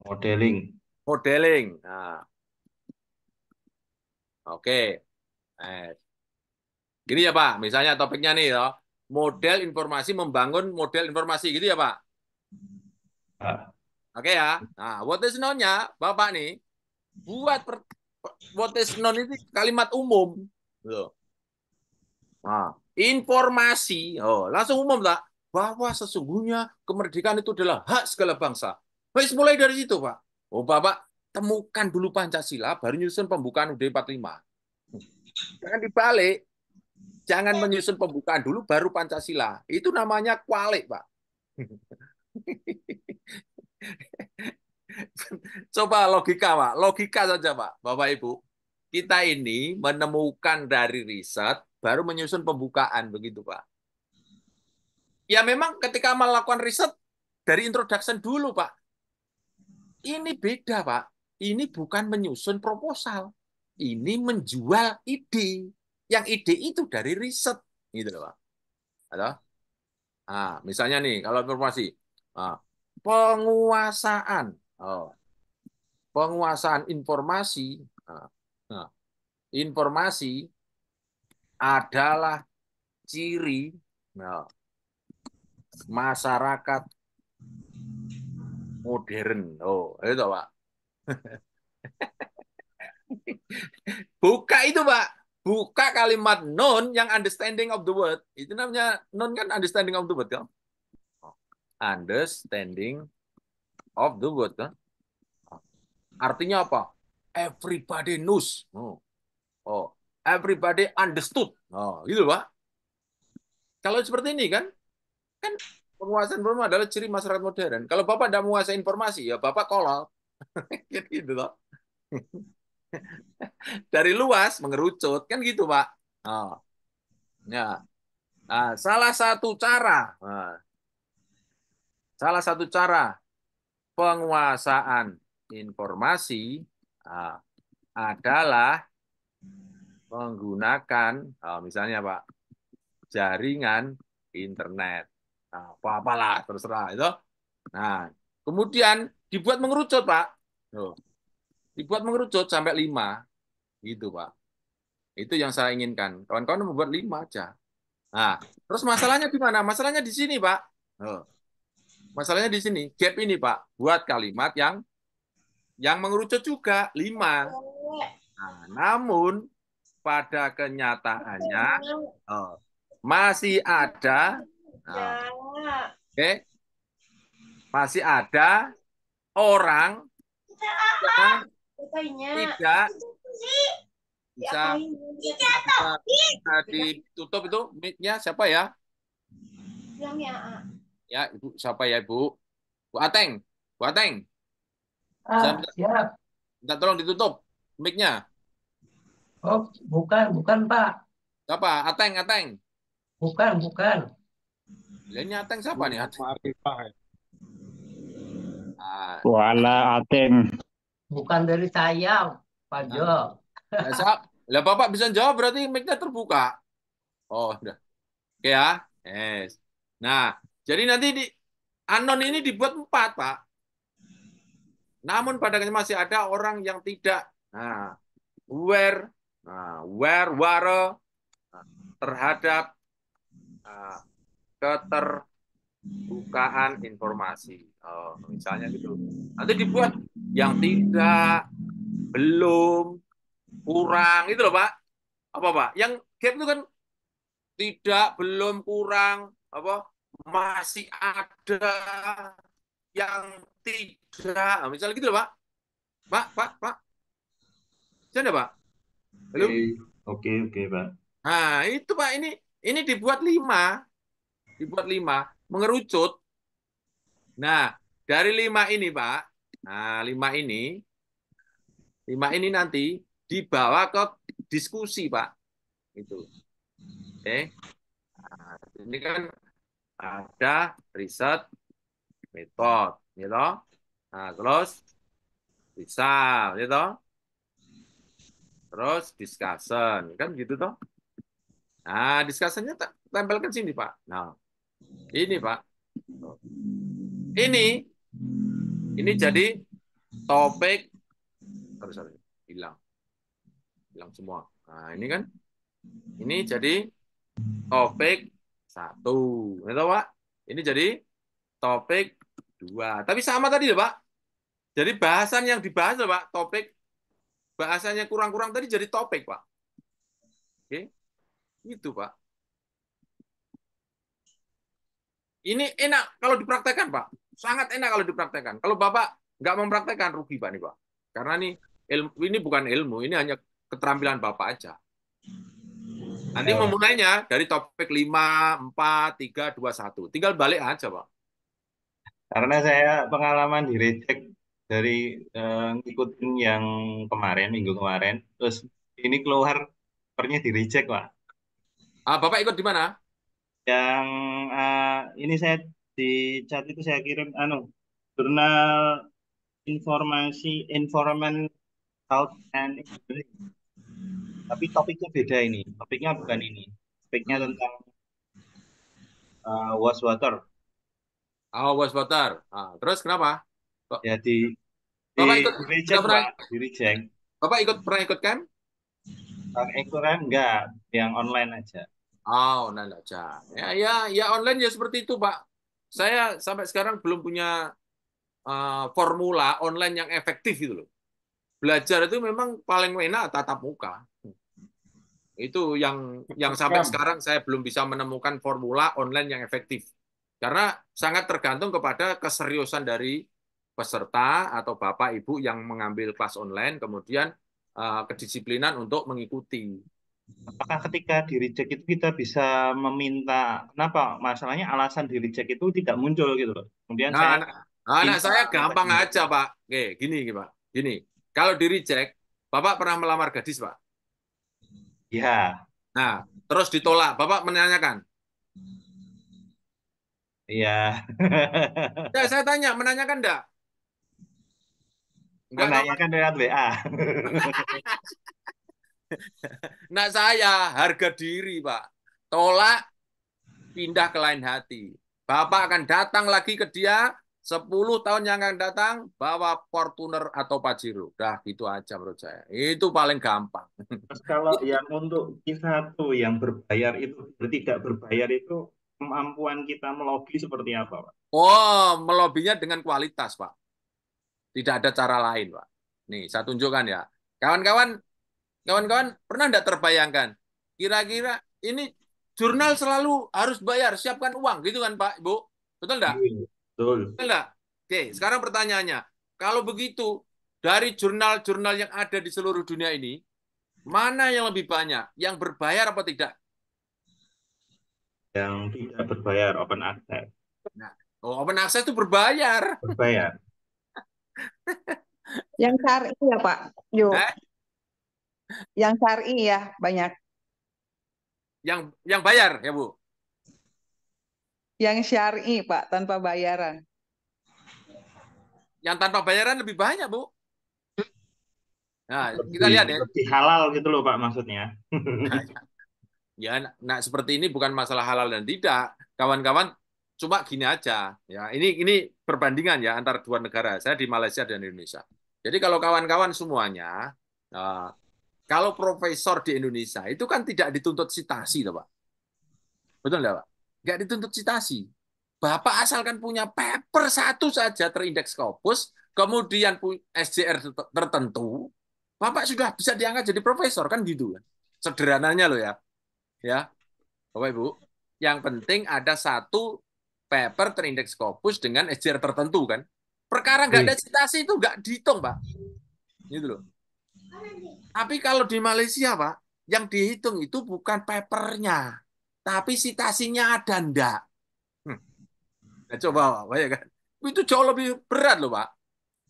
modeling. Modeling. Nah. Oke. Nice. Eh. Gini ya, Pak. Misalnya topiknya nih, ya, Model informasi membangun model informasi gitu ya, Pak. Ah. Oke ya. Nah, what is known-nya, Bapak nih, buat per, what is known itu kalimat umum. Loh. Gitu. Nah, informasi. Oh, langsung umum, Pak bahwa sesungguhnya kemerdekaan itu adalah hak segala bangsa. Baik, mulai dari situ, Pak. Oh, Bapak, temukan dulu Pancasila, baru nyusun pembukaan ud 45. Jangan dibalik. Jangan menyusun pembukaan dulu, baru Pancasila. Itu namanya kualik, Pak. Coba logika, Pak. Logika saja, Pak. Bapak, Ibu. Kita ini menemukan dari riset, baru menyusun pembukaan. Begitu, Pak. Ya memang ketika melakukan riset dari introduction dulu, Pak. Ini beda, Pak. Ini bukan menyusun proposal. Ini menjual ide. Yang ide itu dari riset, gitu loh, Pak. Halo? Nah, misalnya nih, kalau informasi, Nah, penguasaan, oh, penguasaan informasi, nah, informasi adalah ciri nah, masyarakat modern. Oh, itu Pak. Buka itu Pak. Buka kalimat non yang understanding of the word. Itu namanya non kan understanding of the word kan? Understanding of the word kan? Artinya apa? Everybody knows. Oh. oh. Everybody understood. Oh, gitu Pak. Kalau seperti ini kan, Kan penguasaan informasi adalah ciri masyarakat modern. Kalau Bapak tidak menguasai informasi, ya Bapak kolot. gitu, gitu loh. Dari luas mengerucut, kan gitu Pak. Oh. Ya. Nah, salah satu cara, nah. salah satu cara penguasaan informasi nah, adalah menggunakan, nah, misalnya Pak, jaringan internet. Nah, apa-apalah terserah itu. Nah, kemudian dibuat mengerucut, Pak. Tuh. Dibuat mengerucut sampai lima Gitu, Pak. Itu yang saya inginkan. Kawan-kawan membuat lima aja. Nah, terus masalahnya di mana? Masalahnya di sini, Pak. Tuh. Masalahnya di sini, gap ini, Pak. Buat kalimat yang yang mengerucut juga lima. Nah, namun pada kenyataannya oh, masih ada Nah. Oke. pasti Masih ada orang yang tidak bisa, ditutup itu mic-nya siapa ya? Ya, ya. Ibu siapa ya, Ibu? Bu Ateng. Bu Ateng. Ah, minta, siap. Minta tolong ditutup mic-nya. Oh, bukan, bukan, Pak. Siapa? Ateng, Ateng. Bukan, bukan. Lain nyateng siapa nih? Ateng. Ya. Ah. Wala Ateng. Bukan dari saya, Pak ah. Jo. Nah. Lah Bapak bisa jawab berarti mic-nya terbuka. Oh, udah. Oke ya. Yes. Nah, jadi nanti di anon ini dibuat empat, Pak. Namun pada masih ada orang yang tidak. Nah, where, nah, where, where, nah, terhadap, nah, keterbukaan informasi. Oh, misalnya gitu. Nanti dibuat yang tidak, belum, kurang, itu loh Pak. Apa Pak? Yang gap itu kan tidak, belum, kurang, apa masih ada yang tidak. Nah, misalnya gitu loh Pak. Pak, Pak, Pak. Sudah Pak? Oke, Oke, oke, oke Pak. Nah, itu Pak ini ini dibuat lima dibuat lima, mengerucut. Nah, dari lima ini, Pak, nah lima ini, lima ini nanti dibawa ke diskusi, Pak. Itu. Oke. Nah, ini kan ada riset metode, gitu. Nah, terus bisa, ya gitu. Terus discussion, kan gitu toh. Nah, discussionnya tempelkan sini, Pak. Nah, ini Pak. Ini ini jadi topik sorry, sorry, hilang. Hilang semua. Nah, ini kan ini jadi topik satu. Ini Tahu Pak? Ini jadi topik dua. Tapi sama tadi ya Pak. Jadi bahasan yang dibahas ya Pak, topik bahasanya kurang-kurang tadi jadi topik Pak. Oke. Itu Pak. Ini enak kalau dipraktekkan, Pak. Sangat enak kalau dipraktekkan. Kalau Bapak nggak mempraktekkan, rugi, Pak. Nih, Pak. Karena ini, ilmu, ini bukan ilmu, ini hanya keterampilan Bapak aja. Nanti ya. memulainya dari topik 5, 4, 3, 2, 1. Tinggal balik aja, Pak. Karena saya pengalaman di recek dari uh, ngikutin yang kemarin, minggu kemarin. Terus ini keluar, pernya di reject, Pak. Ah, Bapak ikut di mana? yang uh, ini saya di chat itu saya kirim anu jurnal informasi informan health and engineering tapi topiknya beda ini topiknya bukan ini topiknya tentang uh, wash water oh wash water ah, terus kenapa Kok? ya di, di bapak ikut pernah bapak ikut pernah ikut kan Ikut kan enggak, yang online aja. Oh, nanda jam. Ya, ya, ya online ya seperti itu, Pak. Saya sampai sekarang belum punya uh, formula online yang efektif itu loh. Belajar itu memang paling enak tatap muka. Itu yang yang sampai sekarang saya belum bisa menemukan formula online yang efektif. Karena sangat tergantung kepada keseriusan dari peserta atau Bapak Ibu yang mengambil kelas online kemudian uh, kedisiplinan untuk mengikuti apakah ketika di reject itu kita bisa meminta kenapa masalahnya alasan di reject itu tidak muncul gitu loh. Kemudian nah, saya anak, anak saya gampang apa, hmm. aja, Pak. Oke, gini, gini, Pak. Gini. Kalau di reject, Bapak pernah melamar gadis, Pak? Iya. Nah, terus ditolak. Bapak menanyakan. Iya. ya, saya tanya, menanyakan enggak? Enggak menanyakan lewat WA. nah saya harga diri Pak. Tolak, pindah ke lain hati. Bapak akan datang lagi ke dia, 10 tahun yang akan datang, bawa Fortuner atau Pajero. Dah gitu aja menurut saya. Itu paling gampang. kalau yang untuk Q1 yang berbayar itu, tidak berbayar itu, kemampuan kita melobi seperti apa Pak? Oh, melobinya dengan kualitas Pak. Tidak ada cara lain Pak. Nih, saya tunjukkan ya. Kawan-kawan Kawan-kawan, pernah tidak terbayangkan? Kira-kira ini jurnal selalu harus bayar, siapkan uang, gitu kan Pak, Ibu? Betul tidak? Iya, betul. Betul tidak Oke, sekarang pertanyaannya. Kalau begitu, dari jurnal-jurnal yang ada di seluruh dunia ini, mana yang lebih banyak? Yang berbayar apa tidak? Yang tidak berbayar, open access. Nah, oh, open access itu berbayar. Berbayar. yang syari ya Pak. yuk. Eh? Yang syari ya banyak. Yang yang bayar ya Bu? Yang syari Pak, tanpa bayaran. Yang tanpa bayaran lebih banyak Bu. Nah, lebih, kita lihat ya. Lebih halal gitu loh Pak maksudnya. ya, nah, seperti ini bukan masalah halal dan tidak. Kawan-kawan cuma gini aja ya. Ini ini perbandingan ya antar dua negara. Saya di Malaysia dan Indonesia. Jadi kalau kawan-kawan semuanya ah, kalau profesor di Indonesia itu kan tidak dituntut citasi, loh, Pak. Betul nggak, Pak? Nggak dituntut citasi. Bapak asalkan punya paper satu saja terindeks Scopus, kemudian SJR tertentu, Bapak sudah bisa diangkat jadi profesor kan gitu kan. Sederhananya loh ya. Ya. Bapak Ibu, yang penting ada satu paper terindeks Scopus dengan SJR tertentu kan. Perkara nggak iya. ada citasi itu nggak dihitung, Pak. Gitu loh. Tapi kalau di Malaysia, Pak, yang dihitung itu bukan papernya, tapi citasinya ada ndak? Hmm. Nah, coba, Pak, ya kan Itu jauh lebih berat loh, Pak.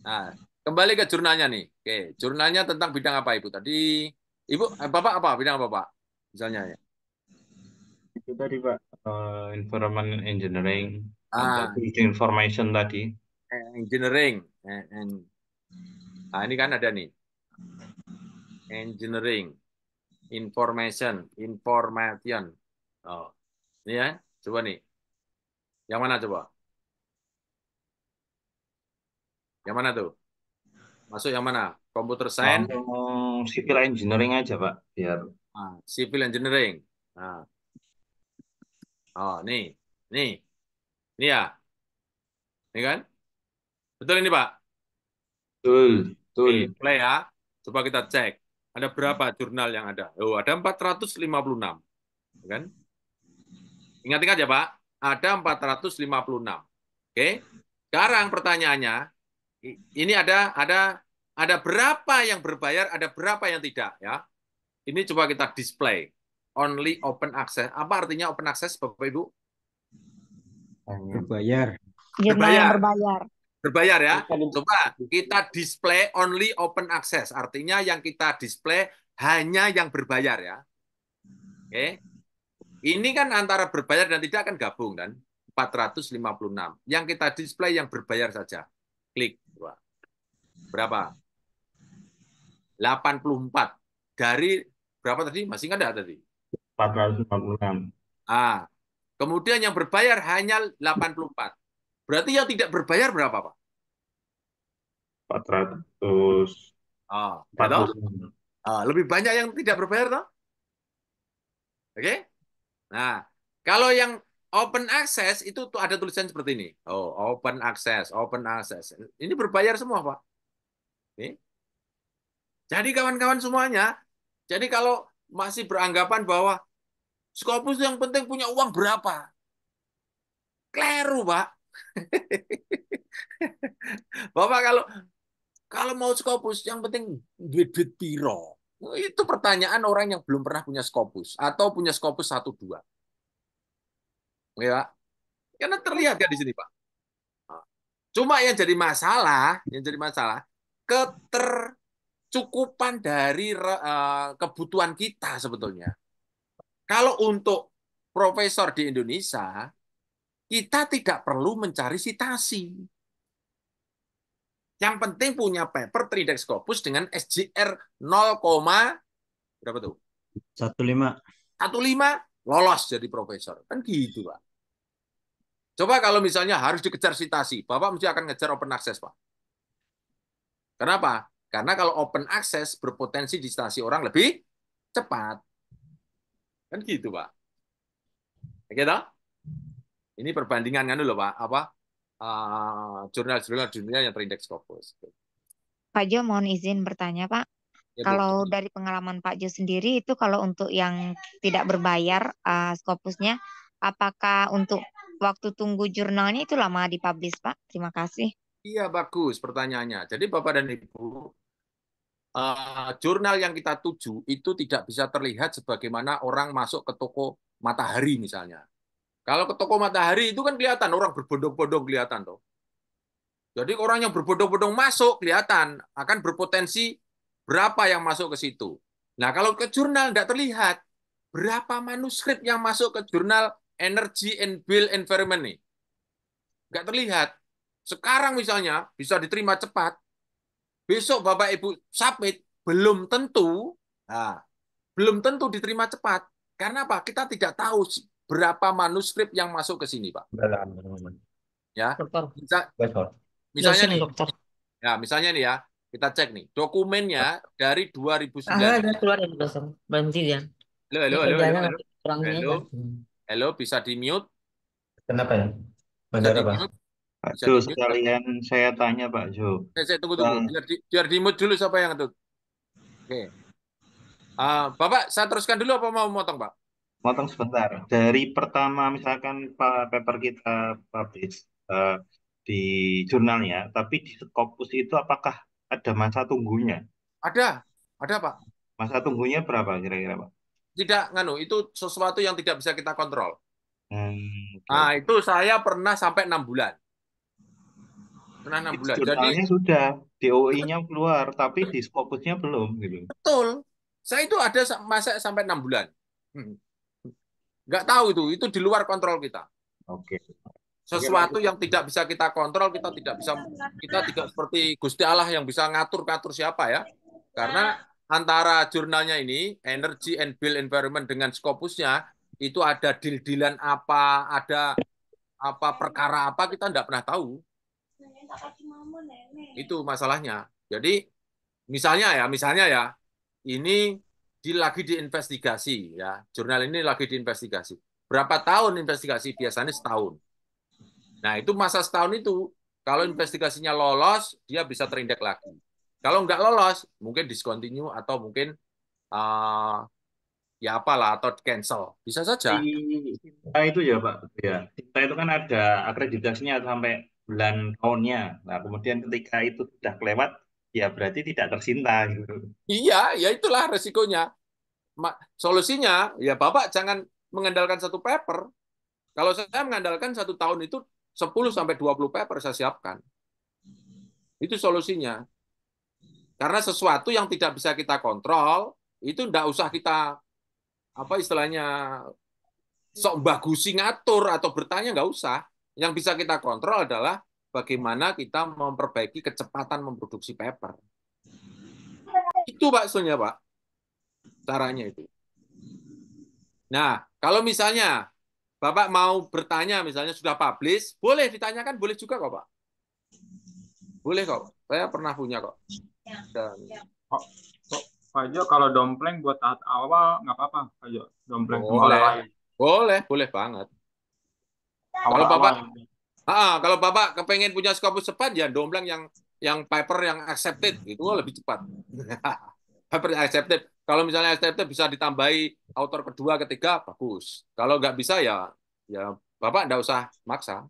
Nah, kembali ke jurnalnya nih. Oke, jurnalnya tentang bidang apa, Ibu? Tadi Ibu, eh, Bapak apa? Bidang apa, Pak? Misalnya ya. Itu tadi, Pak. Uh, environment engineering. Ah. Information tadi. Eh, engineering. And, eh, Nah, ini kan ada nih engineering, information, information. Oh, ini ya, coba nih. Yang mana coba? Yang mana tuh? Masuk yang mana? Computer science? Um, civil engineering aja, Pak. Biar. Ah, civil engineering. Nah. Oh, nih. Nih. nih ya. Ini kan? Betul ini, Pak? Betul. Betul. play ya. Coba kita cek. Ada berapa jurnal yang ada? Oh, ada 456. Kan? Ingat-ingat ya, Pak. Ada 456. Oke. Sekarang pertanyaannya, ini ada ada ada berapa yang berbayar, ada berapa yang tidak ya. Ini coba kita display. Only open access. Apa artinya open access Bapak Ibu? Berbayar. berbayar. yang berbayar. Berbayar ya. Coba kita display only open access. Artinya yang kita display hanya yang berbayar ya. Oke. Okay. Ini kan antara berbayar dan tidak akan gabung kan. 456. Yang kita display yang berbayar saja. Klik. dua. Berapa? 84. Dari berapa tadi? Masih nggak ada tadi? 456. Ah. Kemudian yang berbayar hanya 84. Berarti yang tidak berbayar berapa, Pak? 400 Ah, ya ah, lebih banyak yang tidak berbayar toh? Oke? Okay? Nah, kalau yang open access itu tuh ada tulisan seperti ini. Oh, open access, open access. Ini berbayar semua, Pak. Jadi kawan-kawan semuanya, jadi kalau masih beranggapan bahwa Scopus yang penting punya uang berapa? Kleru, Pak. Bapak kalau kalau mau skopus yang penting duit-duit piro. Itu pertanyaan orang yang belum pernah punya skopus atau punya skopus satu dua. Ya, karena terlihat ya di sini Pak. Cuma yang jadi masalah, yang jadi masalah ketercukupan dari eh, kebutuhan kita sebetulnya. Kalau untuk profesor di Indonesia kita tidak perlu mencari sitasi. Yang penting punya paper Tridex Scopus dengan SGR 0, berapa tuh? 15. 15 lolos jadi profesor. Kan gitu, Pak. Coba kalau misalnya harus dikejar sitasi, Bapak mesti akan ngejar open access, Pak. Kenapa? Karena kalau open access berpotensi disitasi orang lebih cepat. Kan gitu, Pak. Oke, toh? Ini perbandingan kan dulu Pak, apa eh, jurnal-jurnal uh, dunia yang terindeks Scopus. Pak Jo mohon izin bertanya Pak. Ya, kalau betul. dari pengalaman Pak Jo sendiri itu kalau untuk yang tidak berbayar uh, Scopusnya, apakah untuk waktu tunggu jurnalnya itu lama dipublish Pak? Terima kasih. Iya bagus pertanyaannya. Jadi Bapak dan Ibu, uh, jurnal yang kita tuju itu tidak bisa terlihat sebagaimana orang masuk ke toko matahari misalnya. Kalau ke toko matahari itu kan kelihatan orang berbondong-bondong kelihatan tuh. Jadi orang yang berbondong-bondong masuk kelihatan akan berpotensi berapa yang masuk ke situ. Nah kalau ke jurnal tidak terlihat berapa manuskrip yang masuk ke jurnal Energy and Bill Environment nih. Nggak terlihat. Sekarang misalnya bisa diterima cepat, besok Bapak Ibu submit belum tentu, nah, belum tentu diterima cepat. Karena apa? Kita tidak tahu berapa manuskrip yang masuk ke sini, Pak? Ya. Bisa, misalnya nih, ya, misalnya nih ya, kita cek nih dokumennya dari 2009. Ah, ada keluar ya, Profesor. Berhenti ya. Halo, halo, halo. Halo, halo. bisa di mute? Kenapa ya? Bentar, Pak. Pak Jo, sekalian saya tanya Pak Jo. Saya, saya tunggu tunggu, biar di, biar di mute dulu siapa yang itu. Oke. Okay. Uh, Bapak, saya teruskan dulu apa mau motong, Pak? motong sebentar. Dari pertama misalkan paper kita publish uh, di jurnalnya, tapi di Scopus itu apakah ada masa tunggunya? Ada, ada Pak. Masa tunggunya berapa kira-kira Pak? Tidak, nganu, itu sesuatu yang tidak bisa kita kontrol. Hmm, okay. Nah, itu saya pernah sampai enam bulan. Pernah enam bulan. Jurnalnya Jadi, sudah, DOI-nya keluar, tapi di Scopus-nya belum. Gitu. Betul. Saya itu ada masa sampai enam bulan. Hmm. Nggak tahu itu, itu di luar kontrol kita. Oke. Sesuatu yang tidak bisa kita kontrol, kita tidak bisa kita tidak seperti Gusti Allah yang bisa ngatur-ngatur siapa ya. Karena antara jurnalnya ini Energy and Build Environment dengan skopusnya itu ada deal-dealan apa, ada apa perkara apa kita tidak pernah tahu. Itu masalahnya. Jadi misalnya ya, misalnya ya, ini di, lagi diinvestigasi ya. Jurnal ini lagi diinvestigasi. Berapa tahun investigasi? Biasanya setahun. Nah, itu masa setahun itu kalau investigasinya lolos, dia bisa terindek lagi. Kalau nggak lolos, mungkin discontinue atau mungkin uh, ya apalah atau cancel bisa saja di itu ya Pak ya kita itu kan ada akreditasinya sampai bulan tahunnya nah kemudian ketika itu sudah kelewat ya berarti tidak tersinta gitu. Iya, ya itulah resikonya. Solusinya, ya Bapak jangan mengandalkan satu paper. Kalau saya mengandalkan satu tahun itu 10 sampai 20 paper saya siapkan. Itu solusinya. Karena sesuatu yang tidak bisa kita kontrol, itu tidak usah kita apa istilahnya sok bagusi ngatur atau bertanya nggak usah. Yang bisa kita kontrol adalah bagaimana kita memperbaiki kecepatan memproduksi paper. Itu Pak Sonya, Pak. Caranya itu. Nah, kalau misalnya Bapak mau bertanya, misalnya sudah publish, boleh ditanyakan, boleh juga kok, Pak. Boleh kok. Saya pernah punya kok. Ya. Dan, ya. Pak Jo, kalau dompleng buat tahap awal nggak apa-apa, Pak Jo. Dompleng boleh. Boleh, boleh banget. Kalau Bapak Ah, kalau Bapak kepengen punya skopus cepat ya domblang yang yang paper yang accepted itu lebih cepat. paper accepted. Kalau misalnya accepted bisa ditambahi author kedua, ketiga, bagus. Kalau nggak bisa ya ya Bapak nggak usah maksa.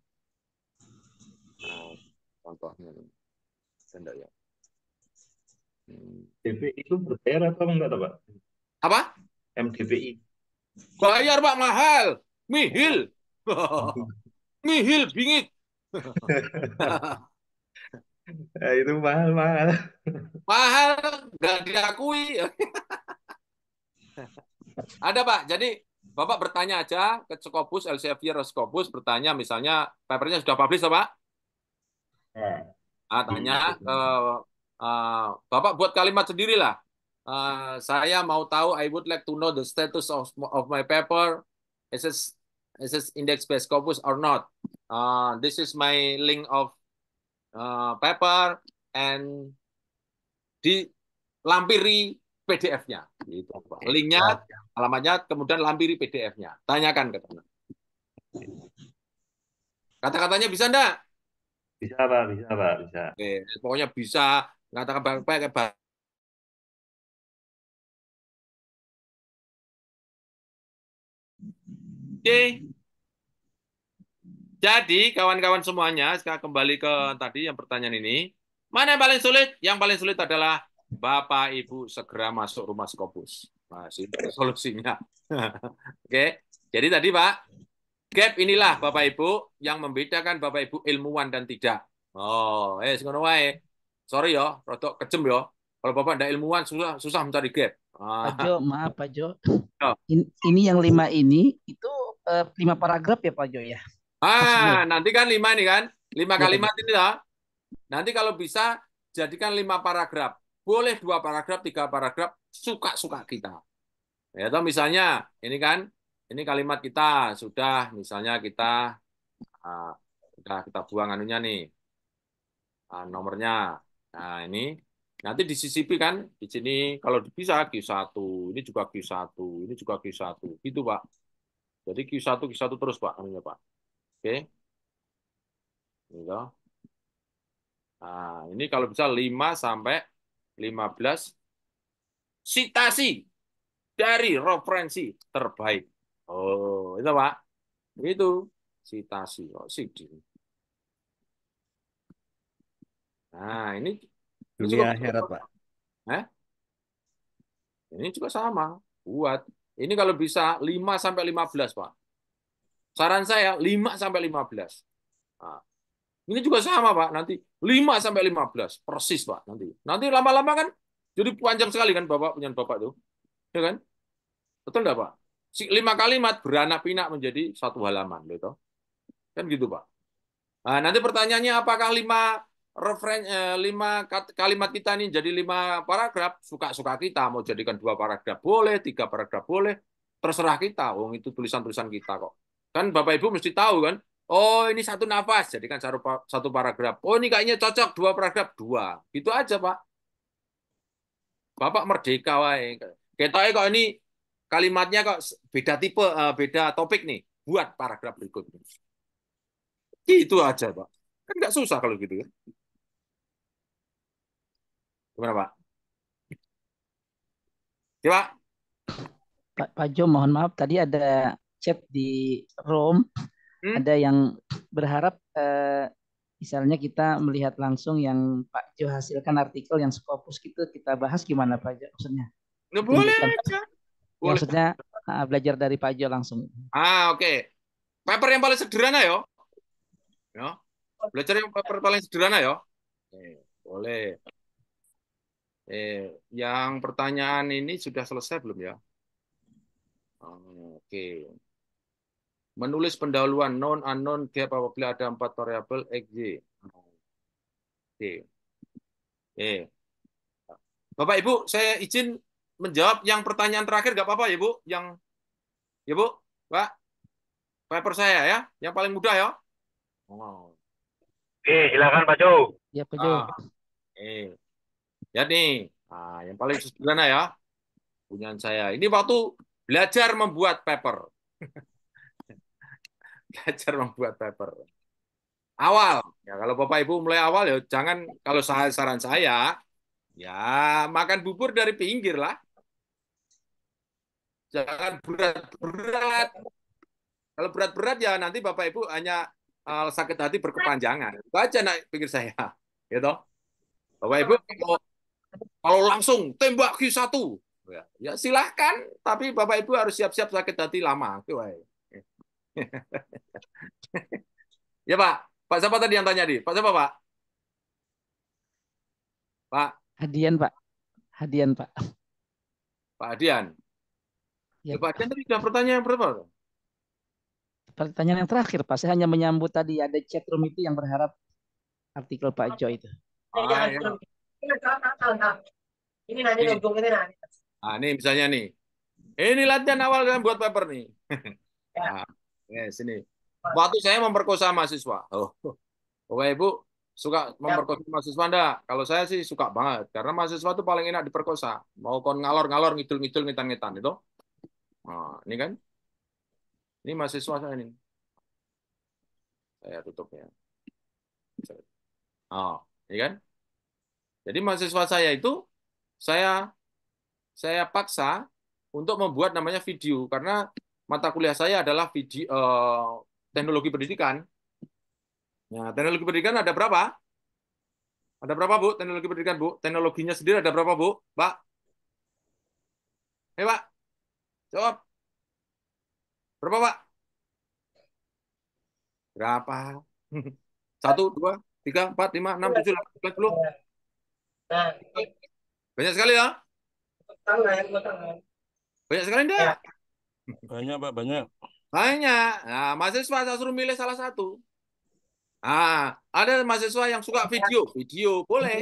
Nah, contohnya enggak ya. Hmm. DPI itu berbayar atau enggak, Pak? Apa? MDPI. Bayar, Pak, mahal. Mihil. nihil bingit ya, itu mahal mahal mahal nggak diakui ada pak jadi bapak bertanya aja ke Scopus Elsevier Scopus bertanya misalnya papernya sudah publish pak nah, tanya ke uh, eh, bapak buat kalimat sendirilah uh, saya mau tahu I would like to know the status of of my paper is it is this index-based corpus or not. Uh, this is my link of uh, paper and di lampiri PDF-nya. Gitu, Linknya, alamatnya, kemudian lampiri PDF-nya. Tanyakan ke teman. Kata-katanya bisa enggak? Bisa, Pak. Bisa, Pak. Bisa. Oke, pokoknya bisa. baik. Oke. Jadi kawan-kawan semuanya, sekarang kembali ke tadi yang pertanyaan ini. Mana yang paling sulit? Yang paling sulit adalah Bapak Ibu segera masuk rumah Skopus. Masih solusinya. Oke. Jadi tadi Pak, gap inilah Bapak Ibu yang membedakan Bapak Ibu ilmuwan dan tidak. Oh, eh ngono wae. Sorry ya, rotok kejem yo. Kalau Bapak ndak ilmuwan susah susah mencari gap. Ah. Pak Jo, maaf Pak Jo. Oh. Ini, ini yang lima ini itu uh, lima paragraf ya Pak Jo ya. Ah, nanti kan lima ini kan, lima kalimat iya. ini lah. Nanti kalau bisa jadikan lima paragraf, boleh dua paragraf, tiga paragraf, suka-suka kita. Ya, atau misalnya ini kan, ini kalimat kita sudah, misalnya kita ah, sudah kita buang anunya nih, ah, nomornya. Nah ini nanti disisipi kan di sini kalau bisa Q1, ini juga Q1, ini juga Q1, gitu Pak. Jadi Q1 Q1 terus Pak anunya Pak. Oke. Ini loh. Nah, ini kalau bisa 5 sampai 15 sitasi dari referensi terbaik. Oh, itu Pak. Itu sitasi. Oh, sidi. Nah, ini dunia akhirat, Pak. Eh? Ini juga sama, buat ini kalau bisa 5 sampai 15, Pak. Saran saya 5 sampai 15. Nah, ini juga sama, Pak. Nanti 5 sampai 15, persis, Pak, nanti. Nanti lama-lama kan jadi panjang sekali kan Bapak punya Bapak itu, Ya kan? Betul enggak, Pak? Si lima kalimat beranak pinak menjadi satu halaman, gitu. Kan gitu, Pak. Nah, nanti pertanyaannya apakah lima referen eh, lima kalimat kita ini jadi lima paragraf suka-suka kita mau jadikan dua paragraf boleh tiga paragraf boleh terserah kita wong oh, itu tulisan-tulisan kita kok kan bapak ibu mesti tahu kan oh ini satu nafas jadikan satu satu paragraf oh ini kayaknya cocok dua paragraf dua gitu aja pak bapak merdeka wae kita kok ini kalimatnya kok beda tipe eh, beda topik nih buat paragraf berikutnya itu aja pak kan nggak susah kalau gitu ya Gimana Pak? Ya, Pak. Pak, Pak Jo, mohon maaf tadi ada chat di room hmm? ada yang berharap eh, misalnya kita melihat langsung yang Pak Jo hasilkan artikel yang Scopus gitu kita bahas gimana Pak Jo maksudnya? Nggak boleh aja. Ya, boleh. Maksudnya ah, belajar dari Pak Jo langsung. Ah oke. Okay. Paper yang paling sederhana ya Ya. Belajar yang paper paling sederhana ya boleh. Eh, yang pertanyaan ini sudah selesai belum ya? Oke. Okay. Menulis pendahuluan non unknown gap apabila ada empat variabel x y. Oke. Eh. Bapak Ibu, saya izin menjawab yang pertanyaan terakhir nggak apa-apa ya Bu? Yang ya Bu, Pak. Paper saya ya, yang paling mudah ya. Oh. Oke, silakan Pak Jo. Ya Pak Jo. Ah. Eh. Lihat ya nih, nah, yang paling sederhana ya, punyaan saya. Ini waktu belajar membuat paper. belajar membuat paper. Awal, ya kalau Bapak Ibu mulai awal ya jangan kalau saya saran saya ya makan bubur dari pinggir lah. Jangan berat-berat. Kalau berat-berat ya nanti Bapak Ibu hanya eh, sakit hati berkepanjangan. Baca naik pinggir saya, gitu. Bapak Ibu kalau kalau langsung tembak Q1, ya, ya, silahkan. Tapi Bapak Ibu harus siap-siap sakit hati lama. ya Pak, Pak siapa tadi yang tanya di? Pak siapa Pak? Pak. Hadian Pak. Hadian Pak. Pak Hadian. Ya, ya Pak Hadian tadi ada pertanyaan yang berapa? Pertanyaan yang terakhir Pak. Saya hanya menyambut tadi ada chat room itu yang berharap artikel Pak Joy itu. Ah, ya. Ini nanti ujungnya nanti. Nah, ini misalnya nih. Ini latihan awal kan buat paper nih. Ya. Nah, sini. Waktu saya memperkosa mahasiswa. Oh, Bapak Ibu suka ya. memperkosa mahasiswa enggak? Kalau saya sih suka banget. Karena mahasiswa itu paling enak diperkosa. Mau kon ngalor-ngalor, ngidul-ngidul, ngitan-ngitan itu. Nah, ini kan. Ini mahasiswa saya ini. Saya tutup ya. Oh, ini kan. Jadi mahasiswa saya itu saya saya paksa untuk membuat namanya video karena mata kuliah saya adalah video eh, teknologi pendidikan. Nah, teknologi pendidikan ada berapa? Ada berapa, Bu? Teknologi pendidikan, Bu. Teknologinya sendiri ada berapa, Bu? Pak? Hei, eh, Pak. Jawab. Berapa, Pak? Berapa? Satu, dua, tiga, empat, lima, enam, tujuh, delapan, sepuluh. Nah, banyak sekali ya? Banyak sekali enggak? Ya. Banyak, Pak, banyak. Banyak. Nah, mahasiswa saya suruh milih salah satu. Ah, ada mahasiswa yang suka video, video boleh.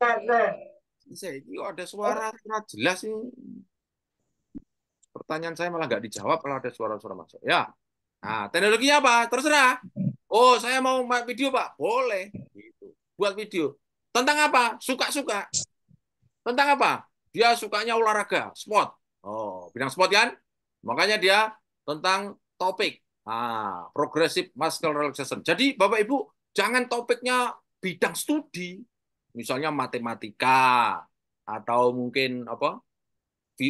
saya ini ada suara jelas ini. Pertanyaan saya malah nggak dijawab kalau ada suara-suara masuk. Ya, nah teknologinya apa? Terserah. Oh, saya mau video pak, boleh. Gitu. Buat video. Tentang apa? Suka-suka. Tentang apa? Dia sukanya olahraga, sport. Oh, bidang sport kan? Makanya dia tentang topik. Ah, progressive muscle relaxation. Jadi Bapak Ibu, jangan topiknya bidang studi. Misalnya matematika atau mungkin apa?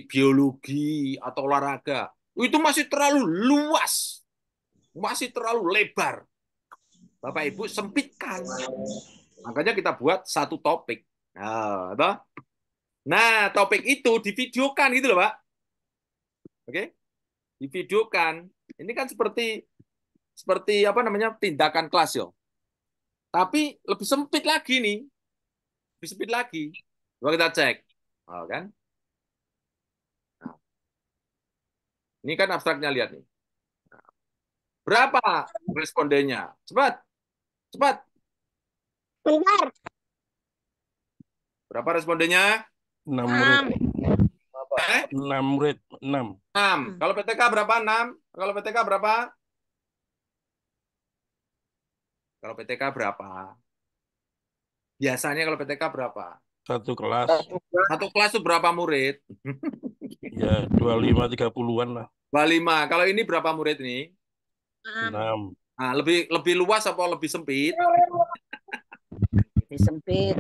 biologi atau olahraga. Itu masih terlalu luas. Masih terlalu lebar. Bapak Ibu sempitkan. Makanya kita buat satu topik. Nah, nah topik itu divideokan gitu loh, Pak. Oke? Divideokan. Ini kan seperti seperti apa namanya? tindakan kelas yo. Tapi lebih sempit lagi nih. Lebih sempit lagi. Coba kita cek. Oh, kan? Nah. Ini kan abstraknya lihat nih. Nah. Berapa respondennya? Cepat. Cepat. Bentar. Berapa respondennya? 6 murid. 6 murid, 6. 6. Kalau PTK berapa? 6. Kalau PTK berapa? Kalau PTK berapa? Biasanya kalau PTK berapa? Satu kelas. Satu kelas itu berapa murid? ya, 25 30-an lah. 25. Kalau ini berapa murid ini? 6. Nah, lebih lebih luas apa lebih sempit? lebih sempit.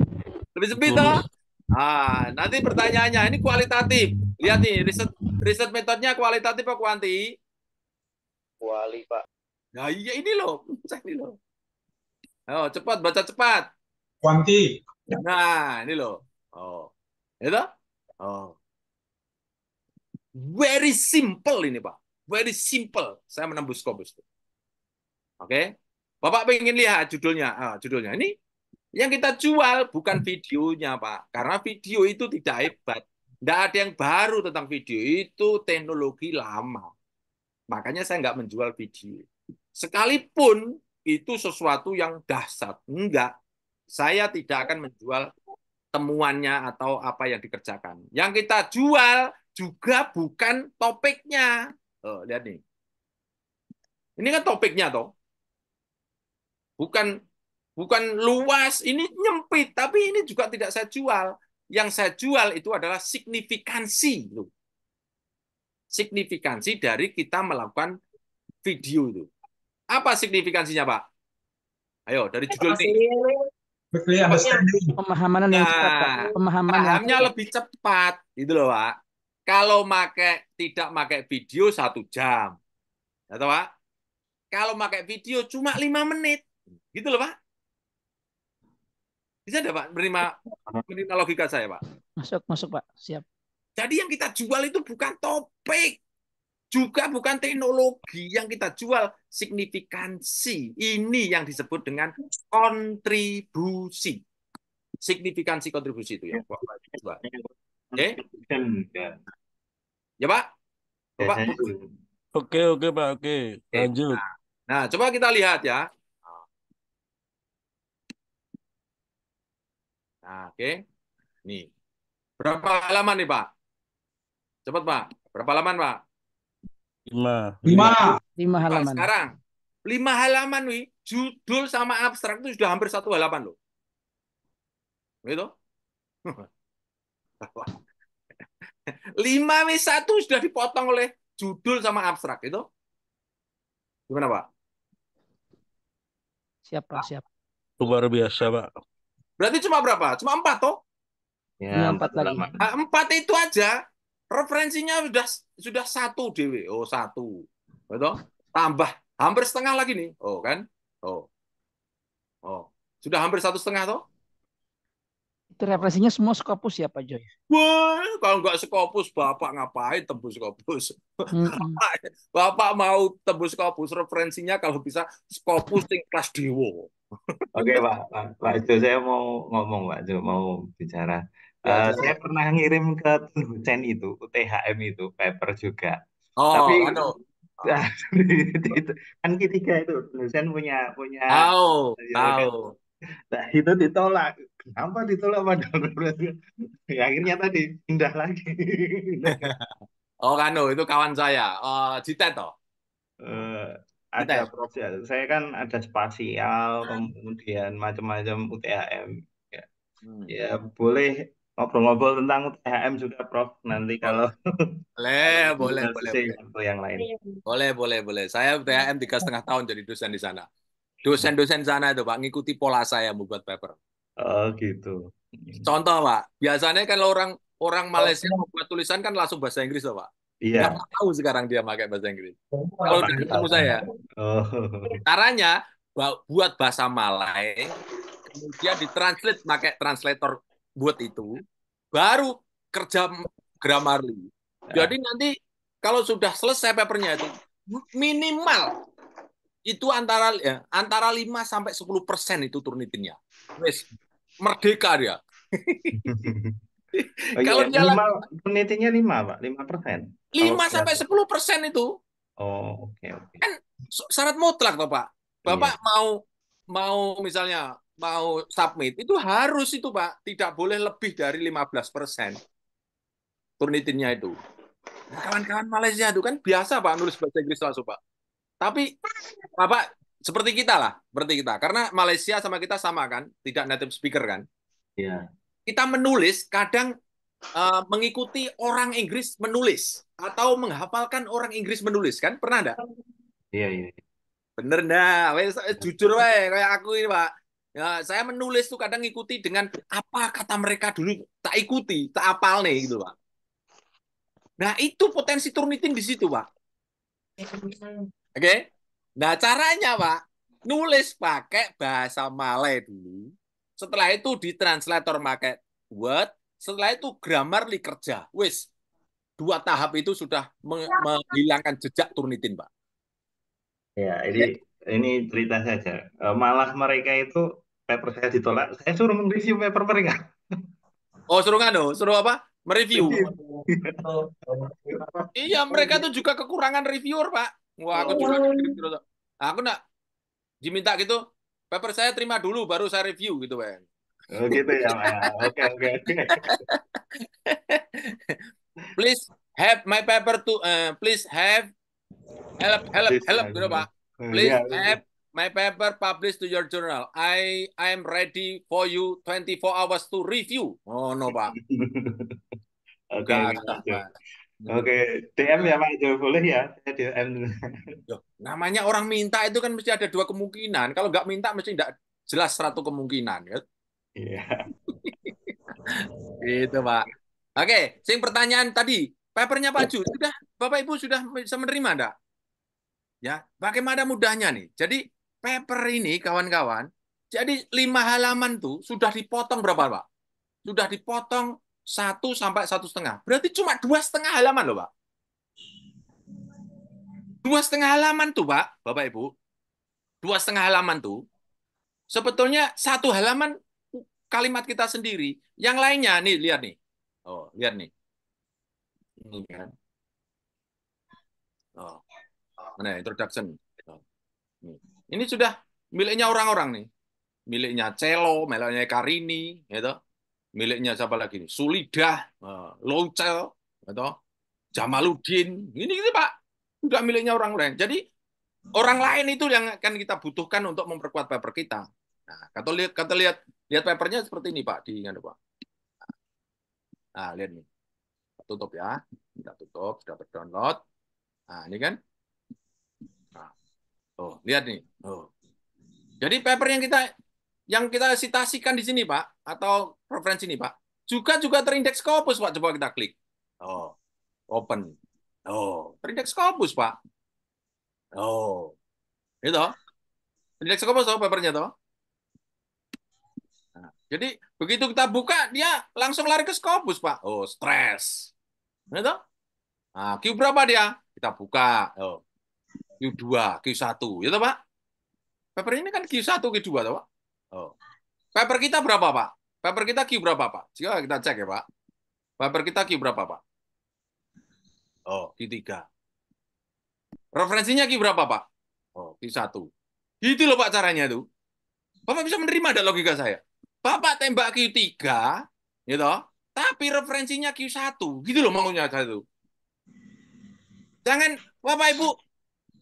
Lebih sempit toh? Ah, nanti pertanyaannya ini kualitatif. Lihat nih, riset riset metodenya kualitatif atau kuanti? Kuali, Pak. Nah, iya ini loh, ini loh. Oh, cepat baca cepat. Kuanti. Nah, ini loh. Oh. Itu? Ya oh. Very simple ini, Pak. Very simple. Saya menembus kobus. Oke. Okay? Bapak pengen lihat judulnya. Ah, judulnya ini yang kita jual bukan hmm. videonya, Pak. Karena video itu tidak hebat. Tidak ada yang baru tentang video. Itu teknologi lama. Makanya saya nggak menjual video. Sekalipun itu sesuatu yang dahsyat. Enggak. Saya tidak akan menjual temuannya atau apa yang dikerjakan. Yang kita jual juga bukan topiknya. Oh, lihat nih. Ini kan topiknya toh. Bukan Bukan luas, ini nyempit, tapi ini juga tidak saya jual. Yang saya jual itu adalah signifikansi. Loh. Signifikansi dari kita melakukan video itu. Apa signifikansinya, Pak? Ayo, dari judul ini. Pemahaman yang nah, cepat, Pemahaman pahamnya yang... lebih cepat, gitu loh, Pak. Kalau make tidak pakai video satu jam, atau Pak? Kalau pakai video cuma lima menit, gitu loh Pak. Bisa enggak Pak menerima menerima logika saya Pak? Masuk masuk Pak, siap. Jadi yang kita jual itu bukan topik, juga bukan teknologi yang kita jual, signifikansi. Ini yang disebut dengan kontribusi. Signifikansi kontribusi itu ya, Pak. Oke. Eh? Ya, Pak. Ya, pak. Oke, oke, Pak. Oke, lanjut. Nah, nah, coba kita lihat ya. Nah, oke. Okay. Nih. Berapa halaman nih, Pak? Cepat, Pak. Berapa halaman, Pak? Lima. Lima. Lima halaman. Pak, sekarang. Lima halaman, nih. Judul sama abstrak itu sudah hampir satu halaman, loh. Gitu? Lima W satu sudah dipotong oleh judul sama abstrak, itu? Gimana, Pak? Siapa? Pak. Siap. Luar biasa, Pak. Berarti cuma berapa? Cuma empat toh? Ya, empat lagi. Ah, empat itu aja. Referensinya sudah sudah satu dewi. Oh satu, betul? Oh, Tambah hampir setengah lagi nih. Oh kan? Oh, oh sudah hampir satu setengah toh? Itu referensinya semua Skopus ya Pak Joy? Wah, kalau nggak Skopus, Bapak ngapain tembus Skopus? Hmm. Bapak mau tembus Skopus, referensinya kalau bisa Skopus tingkat dewo. Oke Pak, Pak, Pak Jo, saya mau ngomong Pak Jo, mau bicara. Ya, uh, saya pernah ngirim ke dosen itu, UTHM itu, paper juga. Oh, Tapi anu. itu, kan ketiga itu dosen punya punya. Tahu, ya, tahu. Kan. Nah, itu ditolak. Kenapa ditolak padahal? ya, akhirnya tadi pindah lagi. oh, Kano oh, itu kawan saya. Uh, oh, Cita toh? Eh, ada proses. Saya kan ada spasial, kemudian macam-macam UTHM. Ya, hmm. ya boleh ngobrol-ngobrol tentang UTHM juga, Prof. Nanti kalau boleh, boleh, boleh, boleh. yang lain. Boleh, boleh, boleh. Saya UTHM tiga setengah tahun jadi dosen di sana. Dosen-dosen sana itu, Pak, ngikuti pola saya membuat paper. Oh, gitu. Contoh, Pak. Biasanya kan orang orang oh. Malaysia membuat tulisan kan langsung bahasa Inggris, Pak. Iya. Nggak tahu sekarang dia pakai bahasa Inggris. Kalau dari ketemu saya. Oh. Caranya buat bahasa Malay, kemudian ditranslate pakai translator buat itu, baru kerja Grammarly. Ya. Jadi nanti kalau sudah selesai papernya itu minimal itu antara ya, antara 5 sampai 10 persen itu turnitinnya. Wes merdeka dia. Oh, kalau iya. nyala lima, lima pak, lima persen. Lima sampai sepuluh persen itu. Oh oke okay, oke. Okay. Kan syarat mutlak toh pak. Bapak iya. mau mau misalnya mau submit itu harus itu pak, tidak boleh lebih dari lima belas persen turnitinnya itu. Nah, kawan-kawan Malaysia itu kan biasa pak nulis bahasa Inggris langsung pak. Tapi bapak seperti kita lah, seperti kita. Karena Malaysia sama kita sama kan, tidak native speaker kan. Iya kita menulis kadang uh, mengikuti orang Inggris menulis atau menghafalkan orang Inggris menulis kan pernah ada? Iya, iya iya. Bener nah, jujur wae kayak aku ini Pak. Ya, saya menulis tuh kadang ikuti dengan apa kata mereka dulu tak ikuti, tak apal nih gitu Pak. Nah, itu potensi turnitin di situ, Pak. Oke. Okay? Nah, caranya, Pak, nulis pakai bahasa Malay dulu, setelah itu di translator market Word, setelah itu Grammarly kerja. Wis, dua tahap itu sudah ya. menghilangkan jejak Turnitin, Pak. Ya, ya. ini ini cerita saja. E, malah mereka itu paper saya ditolak, saya suruh mereview paper mereka. Oh, suruh ngano? Suruh apa? Mereview. iya, mereka itu juga kekurangan reviewer, Pak. Wah, aku juga oh. aku nak diminta gitu, paper saya terima dulu baru saya review gitu kan Oh gitu ya, Oke, oke, oke. Please have my paper to uh, please have help help please help gitu Pak. Please yeah, have my paper published to your journal. I I am ready for you 24 hours to review. Oh no, Pak. oke. Okay, Oke, DM ya Pak, boleh ya? DM. Loh, namanya orang minta itu kan mesti ada dua kemungkinan. Kalau nggak minta mesti nggak jelas satu kemungkinan. Ya? Iya. itu Pak. Oke, sing pertanyaan tadi, papernya Pak Ju, sudah Bapak Ibu sudah bisa menerima enggak? Ya, bagaimana mudahnya nih? Jadi paper ini kawan-kawan, jadi lima halaman tuh sudah dipotong berapa Pak? Sudah dipotong satu sampai satu setengah. Berarti cuma dua setengah halaman loh, Pak. Dua setengah halaman tuh, Pak, Bapak Ibu. Dua setengah halaman tuh. Sebetulnya satu halaman kalimat kita sendiri. Yang lainnya, nih, lihat nih. Oh, lihat nih. Ini kan. Oh. Mana introduction. Oh. Ini sudah miliknya orang-orang nih. Miliknya Celo, miliknya Karini, gitu miliknya siapa lagi nih? Sulidah, eh, Loucel, atau Jamaludin, Ini gitu Pak. Udah miliknya orang lain. Jadi orang lain itu yang akan kita butuhkan untuk memperkuat paper kita. Nah, kata lihat kata lihat lihat papernya seperti ini Pak di Pak. Nah, nah, lihat nih. Kita tutup ya. Kita tutup, sudah terdownload. Nah, ini kan. Nah. Oh, lihat nih. Oh. Jadi paper yang kita yang kita citasikan di sini Pak atau referensi ini Pak juga juga terindeks Scopus Pak coba kita klik oh open oh terindeks Scopus Pak oh itu terindeks Scopus Pak. papernya toh. Nah, jadi begitu kita buka dia langsung lari ke Scopus Pak oh stres itu nah, Q berapa dia kita buka oh q dua, Q1 itu iya, Pak paper ini kan Q1 Q2 Pak Oh. Paper kita berapa, Pak? Paper kita Q berapa, Pak? Coba kita cek ya, Pak. Paper kita Q berapa, Pak? Oh, Q3. Referensinya Q berapa, Pak? Oh, Q1. Itu loh, Pak, caranya itu. Bapak bisa menerima ada logika saya? Bapak tembak Q3, gitu, ya tapi referensinya Q1. Gitu loh maunya saya itu. Jangan Bapak Ibu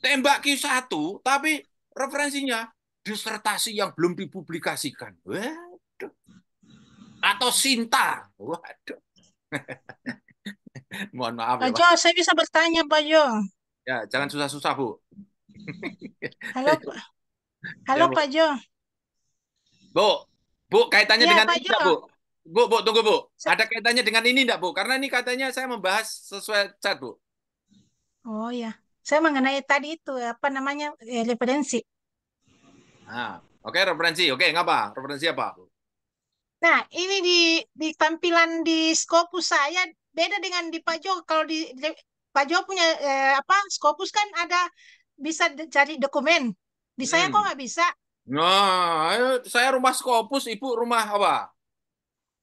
tembak Q1, tapi referensinya disertasi yang belum dipublikasikan. Waduh. Atau Sinta. Waduh. Mohon maaf. Ya, Pak Jo, saya bisa bertanya Pak Jo. Ya, jangan susah-susah Bu. Halo Pak. Halo ya, Pak Jo. Bu, Bu kaitannya ya, dengan Pak ini, Bu. Bu, Bu, tunggu Bu. Ada kaitannya dengan ini enggak Bu? Karena ini katanya saya membahas sesuai chat Bu. Oh ya, saya mengenai tadi itu apa namanya eh, referensi. Nah, oke okay, referensi. Oke, okay, ngapa? Referensi apa? Nah, ini di di tampilan di Scopus saya beda dengan di Pak Jo. Kalau di, di Pak Jo punya eh, apa? Scopus kan ada bisa cari dokumen. Di saya hmm. kok nggak bisa. Nah, eh, saya rumah Scopus, Ibu rumah apa?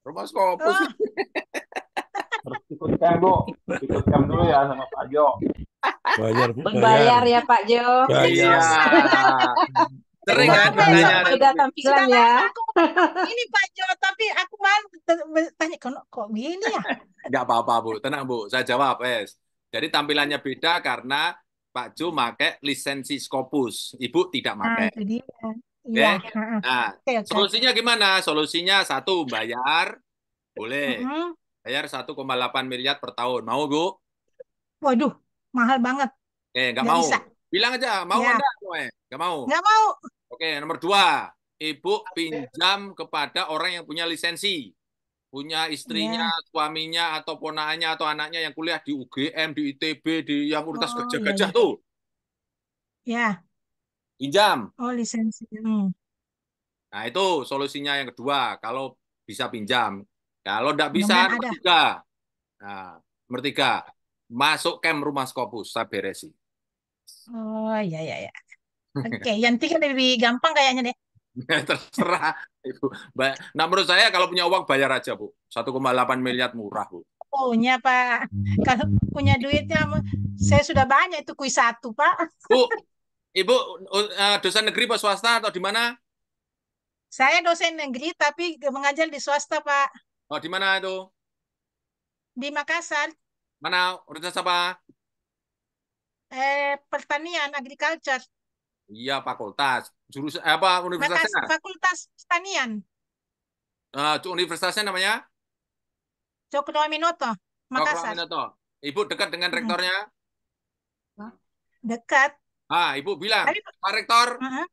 Rumah Scopus. Oh. Harus ikut Bu. Ikut cam dulu ya sama Pak Jo. Bayar, bayar. bayar ya Pak Jo. Bayar. Iya. Sering kan? Iya, beda iya. tampilan ya. ini Pak Jo, tapi aku malu tanya kok kok gini ya? Enggak apa-apa, Bu. Tenang, Bu. Saya jawab, es Jadi tampilannya beda karena Pak Jo pakai lisensi Scopus, Ibu tidak pakai. Ah, jadi, ya. ya. Nah, okay, okay. solusinya gimana? Solusinya satu bayar, boleh. Bayar 1,8 miliar per tahun. Mau, Bu? Waduh, mahal banget. Eh, nggak mau. Bisa. Bilang aja, mau ya. enggak? Gue? Eh? Nggak mau. Nggak mau. Oke, nomor dua, ibu pinjam kepada orang yang punya lisensi, punya istrinya, yeah. suaminya, atau ponaannya atau anaknya yang kuliah di UGM, di ITB, di yang urutas oh, gajah-gajah yeah. Iya. tuh. Ya. Yeah. Pinjam. Oh, lisensi. Hmm. Nah, itu solusinya yang kedua. Kalau bisa pinjam. Kalau tidak bisa, nomor tiga. Nah, nomor tiga. Masuk camp rumah Skopus, saya beresi. Oh, iya, iya, iya. Oke, okay, yang tiga kan lebih gampang kayaknya deh. Terserah, Ibu. Nah, menurut saya kalau punya uang bayar aja, Bu. 1,8 miliar murah, Bu. Punya, Pak. Kalau punya duitnya, saya sudah banyak itu kuis satu, Pak. Bu, Ibu e, dosen negeri Pak swasta atau di mana? Saya dosen negeri tapi mengajar di swasta, Pak. Oh, di mana itu? Di Makassar. Mana? Universitas apa? Eh, pertanian, agriculture. Iya, fakultas. Jurusan eh, apa universitasnya? Fakultas Pertanian. Uh, universitasnya namanya? Cokro Aminoto, Makassar. Aminoto. Ibu dekat dengan rektornya? Dekat. Ah, Ibu bilang, Ayo. Pak Rektor, uh -huh.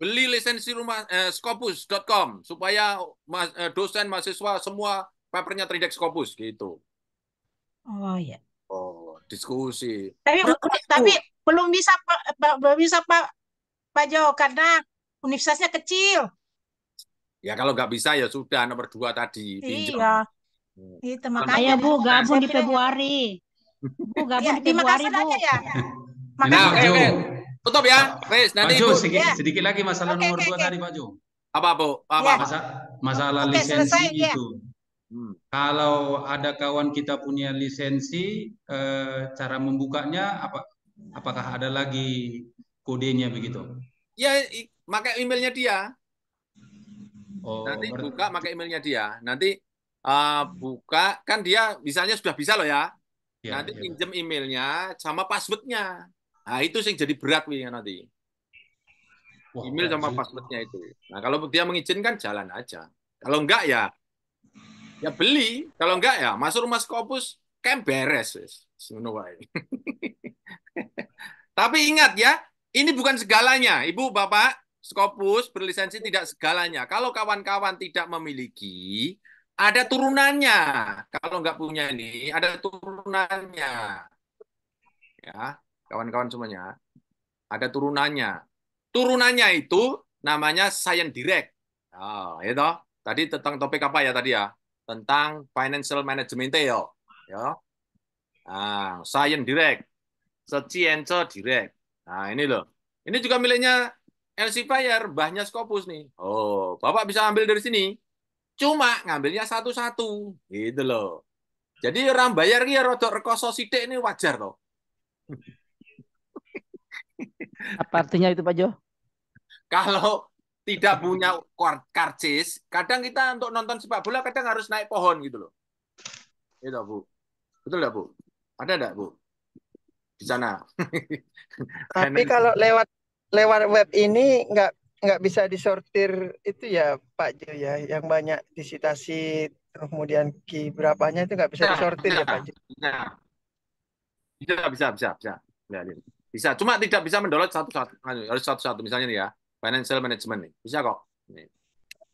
beli lisensi rumah eh, scopus.com supaya mas, eh, dosen mahasiswa semua papernya terindex Scopus gitu. Oh iya. Oh, diskusi. Tapi tapi belum bisa belum bisa Pak Pak Jo, karena universitasnya kecil. Ya kalau nggak bisa ya sudah nomor dua tadi. Pinjam. Iya. Itu makanya Bu gabung di Februari. Bu iya, gabung ya, di Februari Bu. ya. Makasih. Nah, oke, Tutup ya, Chris. Nanti Pak Jo, sedikit, ya. sedikit lagi masalah okay, nomor okay, dua okay. tadi Pak Jo. Apa Bu? Apa? Ya. Masa, masalah okay, lisensi selesai, iya. itu. Ya. Hmm. Kalau ada kawan kita punya lisensi, eh, cara membukanya apa? Apakah ada lagi kodenya begitu. Ya, pakai emailnya dia. Oh, nanti berarti... buka pakai emailnya dia. Nanti uh, buka kan dia misalnya sudah bisa loh ya. ya nanti ya. pinjam emailnya sama passwordnya. Nah itu sih jadi berat wih nanti. Wah, Email sama sih. passwordnya itu. Nah kalau dia mengizinkan jalan aja. Kalau enggak ya ya beli. Kalau enggak ya masuk rumah skopus kan beres. Wis. Tapi ingat ya, ini bukan segalanya, Ibu, Bapak. Skopus berlisensi tidak segalanya. Kalau kawan-kawan tidak memiliki, ada turunannya. Kalau nggak punya ini, ada turunannya. Ya, kawan-kawan semuanya, ada turunannya. Turunannya itu namanya Science Direct. Oh, itu. Ya tadi tentang topik apa ya tadi ya? Tentang financial management ya. Ya. Ah, Science Direct. Science Direct. Nah, ini loh. Ini juga miliknya Fire, bahnya Scopus nih. Oh, Bapak bisa ambil dari sini. Cuma ngambilnya satu-satu. Gitu loh. Jadi orang bayar ki ya rodok rekoso sidik ini wajar loh Apa artinya itu Pak Jo? Kalau tidak punya karcis, kadang kita untuk nonton sepak bola kadang harus naik pohon gitu loh. Itu Bu. Betul enggak Bu? Ada enggak Bu? di sana. Tapi kalau lewat lewat web ini nggak nggak bisa disortir itu ya Pak Jo ya yang banyak disitasi kemudian ki berapanya itu nggak bisa nah, disortir ya, nah, ya Pak Jo. Nah. Bisa bisa bisa bisa. Bisa. Cuma tidak bisa mendownload satu-satu harus satu-satu misalnya nih ya financial management nih. Bisa kok. Ini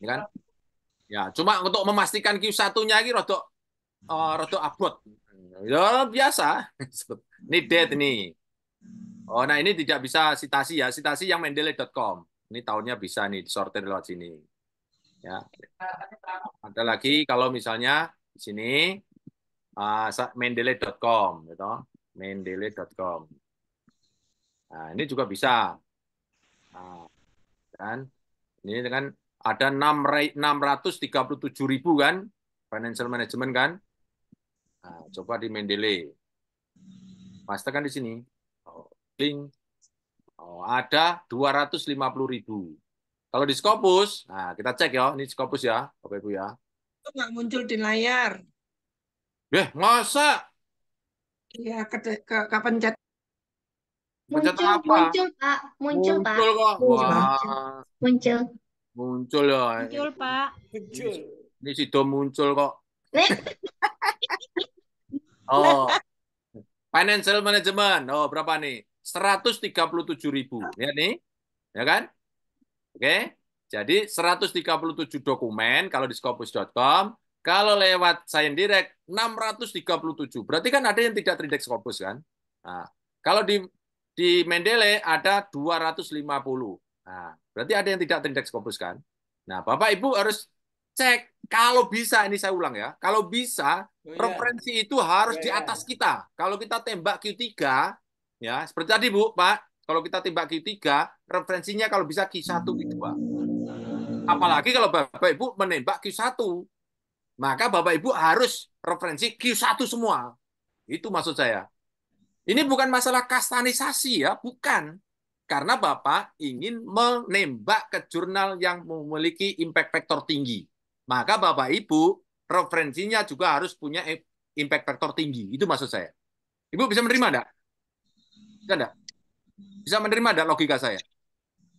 iya kan? Ya, cuma untuk memastikan Q1-nya ini rotok oh, uh, Ya biasa. Ini dead nih. Oh, nah ini tidak bisa sitasi ya. Sitasi yang mendelete.com Ini tahunnya bisa nih disortir lewat sini. Ya. Ada lagi kalau misalnya di sini uh, mendele.com gitu. Nah, ini juga bisa. Nah, kan ini dengan ada 637 ribu kan financial management kan. Nah, coba di Mendeley master kan di sini. Oh, link. Oh, ada 250.000. Kalau di Scopus, nah kita cek ya, ini Scopus ya, Bapak Ibu ya. Itu nggak muncul di layar. Eh, masa? Iya, ke, ke, ke pencet. muncul, apa? Muncul, Pak. Muncul, Pak. Muncul, Pak. Wah. Muncul. Muncul ya. Muncul, Pak. Muncul. Ini, ini si muncul kok. oh, Financial management. Oh, berapa nih? 137 ribu. Ya nih. Ya kan? Oke. Jadi 137 dokumen kalau di scopus.com. Kalau lewat tiga Direct 637. Berarti kan ada yang tidak terindex Scopus kan? Nah, kalau di di Mendele ada 250. Nah, berarti ada yang tidak terindex Scopus kan? Nah, Bapak Ibu harus cek kalau bisa ini saya ulang ya. Kalau bisa oh, iya. referensi itu harus iya. di iya. atas kita. Kalau kita tembak Q3 ya, seperti tadi Bu, Pak. Kalau kita tembak Q3, referensinya kalau bisa Q1 Q2. Apalagi kalau Bapak Ibu menembak Q1, maka Bapak Ibu harus referensi Q1 semua. Itu maksud saya. Ini bukan masalah kastanisasi ya, bukan karena Bapak ingin menembak ke jurnal yang memiliki impact factor tinggi. Maka Bapak Ibu referensinya juga harus punya impact factor tinggi. Itu maksud saya. Ibu bisa menerima enggak? Bisa enggak? Bisa menerima enggak logika saya?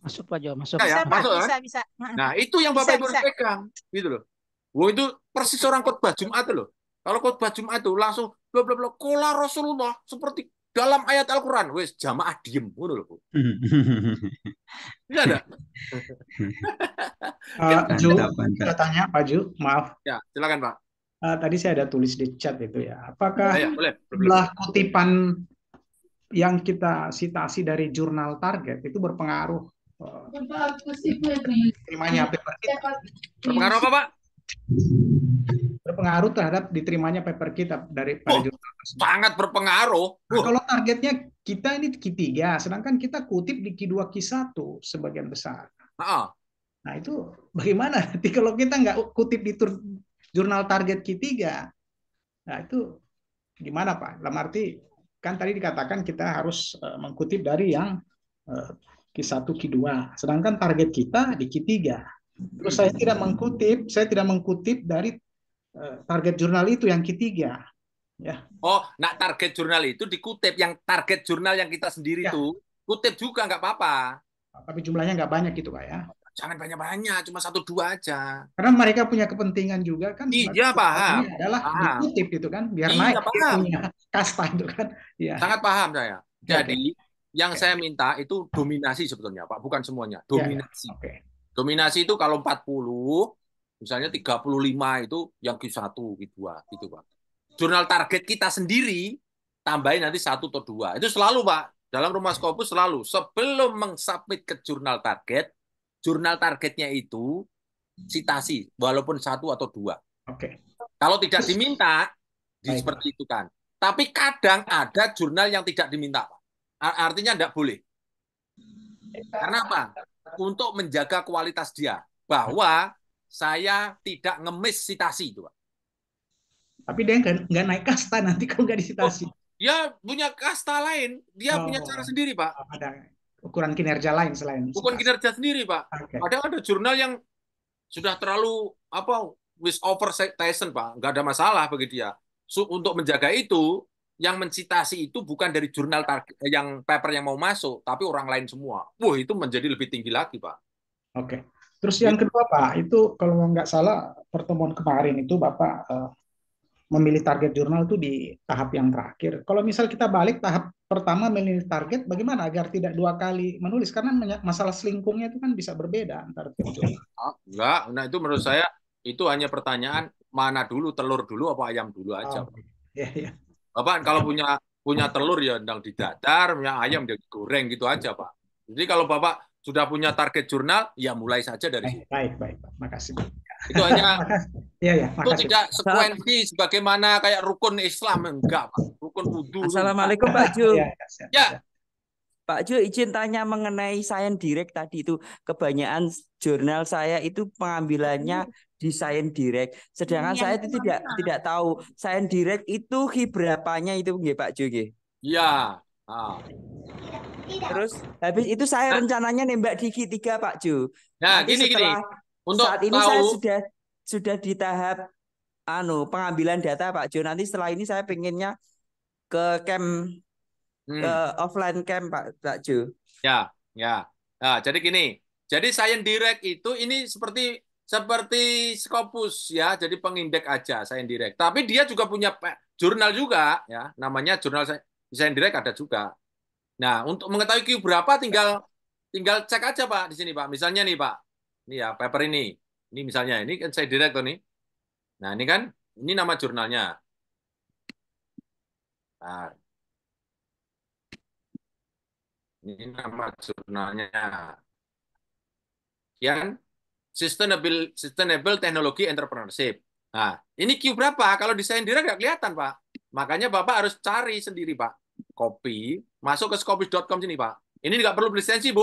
Masuk Pak Jo, masuk. Bisa, ya, masuk, bisa, eh? kan? bisa, bisa. Nah, itu yang Bapak bisa, Ibu bisa. pegang. Gitu loh. Wah, itu persis orang khotbah Jumat loh. Kalau khotbah Jumat itu langsung bla bla bla kola Rasulullah seperti dalam ayat Al-Quran, wes jamaah diem, ngono lho. Iya ada. pak Ju, saya tanya Pak Ju, maaf. Ya, silakan Pak. Uh, tadi saya ada tulis di chat itu ya. Apakah ya, ya, boleh, kutipan yang kita sitasi dari jurnal target itu berpengaruh uh, eh, terimanya apa? Berpengaruh apa Pak? berpengaruh terhadap diterimanya paper kita dari pada oh, jurnal Sangat berpengaruh. Nah, kalau targetnya kita ini Q3, sedangkan kita kutip di Q2 Q1 sebagian besar. Nah, itu bagaimana nanti kalau kita nggak kutip di jurnal target Q3? Nah, itu gimana, Pak? Dalam arti kan tadi dikatakan kita harus uh, mengkutip dari yang uh, Q1, Q2. Sedangkan target kita di Q3. Terus saya tidak mengkutip, saya tidak mengkutip dari Eh, target jurnal itu yang ketiga. Ya. Oh, nah target jurnal itu dikutip yang target jurnal yang kita sendiri ya. tuh kutip juga nggak apa-apa. Tapi jumlahnya nggak banyak gitu pak ya? Jangan banyak-banyak, cuma satu dua aja. Karena mereka punya kepentingan juga kan. Iya paham. Adalah paham. dikutip gitu kan, biar iya, naik paham. punya kasta itu kan. Ya. Sangat paham saya. Jadi okay. yang okay. saya minta itu dominasi sebetulnya pak, bukan semuanya. Iya, iya. Dominasi. Ya, ya. Okay. Dominasi itu kalau 40 Misalnya 35 itu yang Q1, Q2 gitu, Pak. Jurnal target kita sendiri tambahin nanti satu atau dua. Itu selalu, Pak. Dalam rumah skopus selalu sebelum mengsubmit ke jurnal target, jurnal targetnya itu citasi walaupun satu atau dua. Oke. Kalau tidak diminta di seperti itu kan. Tapi kadang ada jurnal yang tidak diminta, Pak. Artinya tidak boleh. Karena apa? Untuk menjaga kualitas dia bahwa saya tidak ngemis sitasi itu, Pak. Tapi dia nggak naik kasta nanti kalau nggak disitasi. Oh, dia punya kasta lain, dia oh, punya cara sendiri, Pak. Oh, ada ukuran kinerja lain selain. Ukuran kinerja sendiri, Pak. Okay. Ada ada jurnal yang sudah terlalu apa wish over citation, Pak. Nggak ada masalah bagi dia. So, untuk menjaga itu, yang mencitasi itu bukan dari jurnal eh, yang paper yang mau masuk, tapi orang lain semua. Wah, itu menjadi lebih tinggi lagi, Pak. Oke. Okay. Terus yang kedua Pak, itu kalau nggak salah pertemuan kemarin itu Bapak uh, memilih target jurnal itu di tahap yang terakhir. Kalau misal kita balik tahap pertama memilih target, bagaimana agar tidak dua kali menulis? Karena masalah selingkungnya itu kan bisa berbeda antar tiap jurnal. Ah, enggak, nah itu menurut saya itu hanya pertanyaan mana dulu telur dulu apa ayam dulu ah, aja. Oh, iya, iya. Bapak kalau punya punya telur ya di didadar, punya ayam dia goreng gitu aja pak. Jadi kalau bapak sudah punya target jurnal, ya mulai saja dari baik, baik, baik, baik. Makasih. Itu hanya ya, ya, makasih. Iya, iya, itu tidak sekuensi sebagaimana kayak rukun Islam enggak, Pak. Rukun wudhu. Assalamualaikum Pak iya, Ju. Ya, ya, Pak Ju, izin tanya mengenai Science Direct tadi itu kebanyakan jurnal saya itu pengambilannya di Science Direct. Sedangkan ya, saya itu tidak tidak tahu Science Direct itu hibrapanya itu nggih Pak Ju Ya, Oh. Terus habis itu saya rencananya nembak Diki tiga Pak Ju. Nah, Nanti gini gini. Untuk saat ini tahu... saya sudah sudah di tahap anu pengambilan data Pak Jo. Nanti setelah ini saya pengennya ke camp hmm. ke offline camp Pak Pak Jo. Ya, ya. Nah, jadi gini. Jadi Science Direct itu ini seperti seperti Scopus ya, jadi pengindek aja Science Direct. Tapi dia juga punya jurnal juga ya, namanya jurnal desain direct ada juga. Nah, untuk mengetahui Q berapa tinggal tinggal cek aja Pak di sini Pak. Misalnya nih Pak, ini ya paper ini. Ini misalnya ini kan saya direct tuh nih. Nah ini kan ini nama jurnalnya. Nah, ini nama jurnalnya. Yang sustainable sustainable technology entrepreneurship. Nah, ini Q berapa? Kalau desain direct nggak kelihatan, Pak. Makanya Bapak harus cari sendiri, Pak kopi, masuk ke scopus.com sini, Pak. Ini nggak perlu lisensi Bu.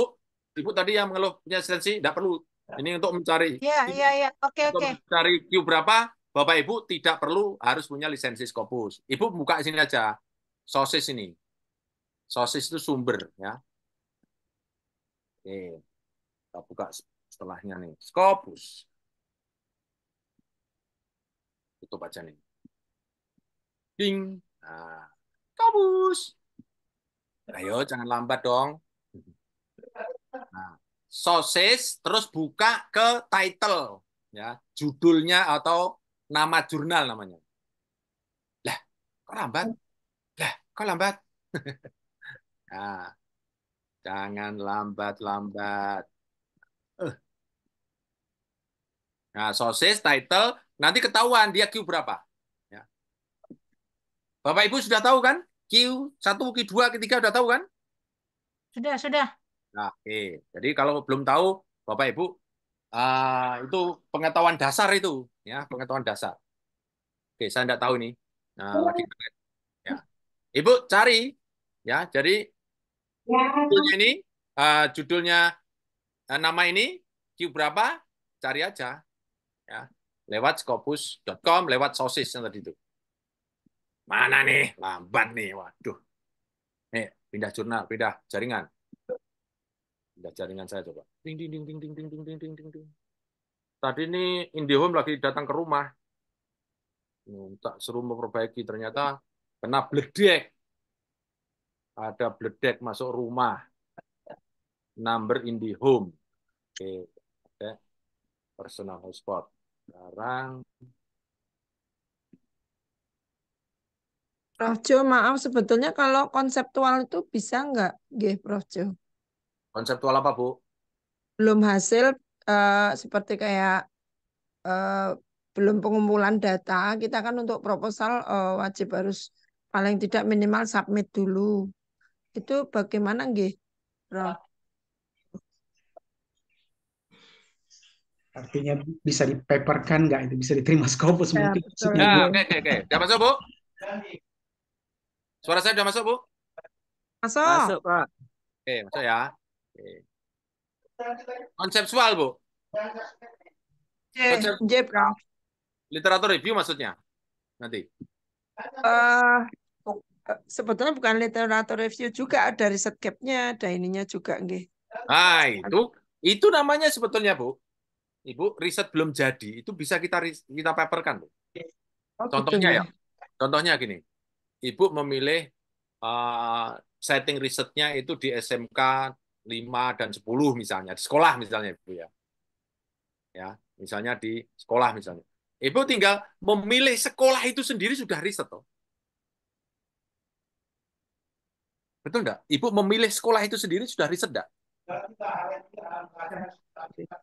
Ibu tadi yang mengeluh punya sensi, nggak perlu. Ini untuk mencari. Iya, iya, iya. Oke, oke. Mencari Q berapa, Bapak Ibu tidak perlu harus punya lisensi Scopus. Ibu buka sini aja. Sosis ini. Sosis itu sumber, ya. Oke. Kita buka setelahnya nih. Scopus. Tutup aja nih. Ding. Nah, Kabus. Ayo, jangan lambat dong. Nah, sosis terus buka ke title ya judulnya atau nama jurnal namanya lah kok lambat lah kok lambat nah, jangan lambat lambat eh. nah sosis title nanti ketahuan dia Q berapa ya. Bapak Ibu sudah tahu kan Q1, Q2, Q3 sudah tahu kan? Sudah, sudah. Nah, oke. Jadi kalau belum tahu, Bapak Ibu, ah, itu pengetahuan dasar itu, ya, pengetahuan dasar. Oke, saya tidak tahu nih. Nah, oh. lagi ya. Ibu cari ya. Jadi ya. judulnya ini ah, judulnya ah, nama ini Q berapa? Cari aja. Ya. Lewat scopus.com, lewat sosis yang tadi itu. Mana nih? Lambat nih. Waduh. Nih, pindah jurnal, pindah jaringan. Pindah jaringan saya coba. Ding ding ding ding ding ding ding ding ding ding. Tadi ini IndiHome lagi datang ke rumah. Tak suruh memperbaiki, ternyata kena bledek. Ada bledek masuk rumah. Number IndiHome. Oke, okay. okay. personal hotspot. Sekarang Prof. Jo, maaf sebetulnya kalau konseptual itu bisa nggak, Gih, Prof. Jo? Konseptual apa, Bu? Belum hasil uh, seperti kayak uh, belum pengumpulan data, kita kan untuk proposal uh, wajib harus paling tidak minimal submit dulu. Itu bagaimana, Gih, Prof? Artinya bisa dipaperkan nggak itu bisa diterima skopus? ya, mungkin. Nah, oke oke oke. Dapat Bu? Suara saya sudah masuk, Bu? Masuk. Masuk, Pak. Oke, masuk ya. Oke. Konseptual, Bu. J, Literatur review maksudnya. Nanti. Uh, sebetulnya bukan literatur review juga ada riset gapnya ada ininya juga nggih. Nah, itu itu namanya sebetulnya, Bu. Ibu, riset belum jadi, itu bisa kita kita paperkan, Bu. Oh, gitu, contohnya gitu, ya. Contohnya gini. Ibu memilih uh, setting risetnya itu di SMK 5 dan 10 misalnya, di sekolah misalnya Ibu ya. Ya, misalnya di sekolah misalnya. Ibu tinggal memilih sekolah itu sendiri sudah riset toh. Betul enggak? Ibu memilih sekolah itu sendiri sudah riset enggak?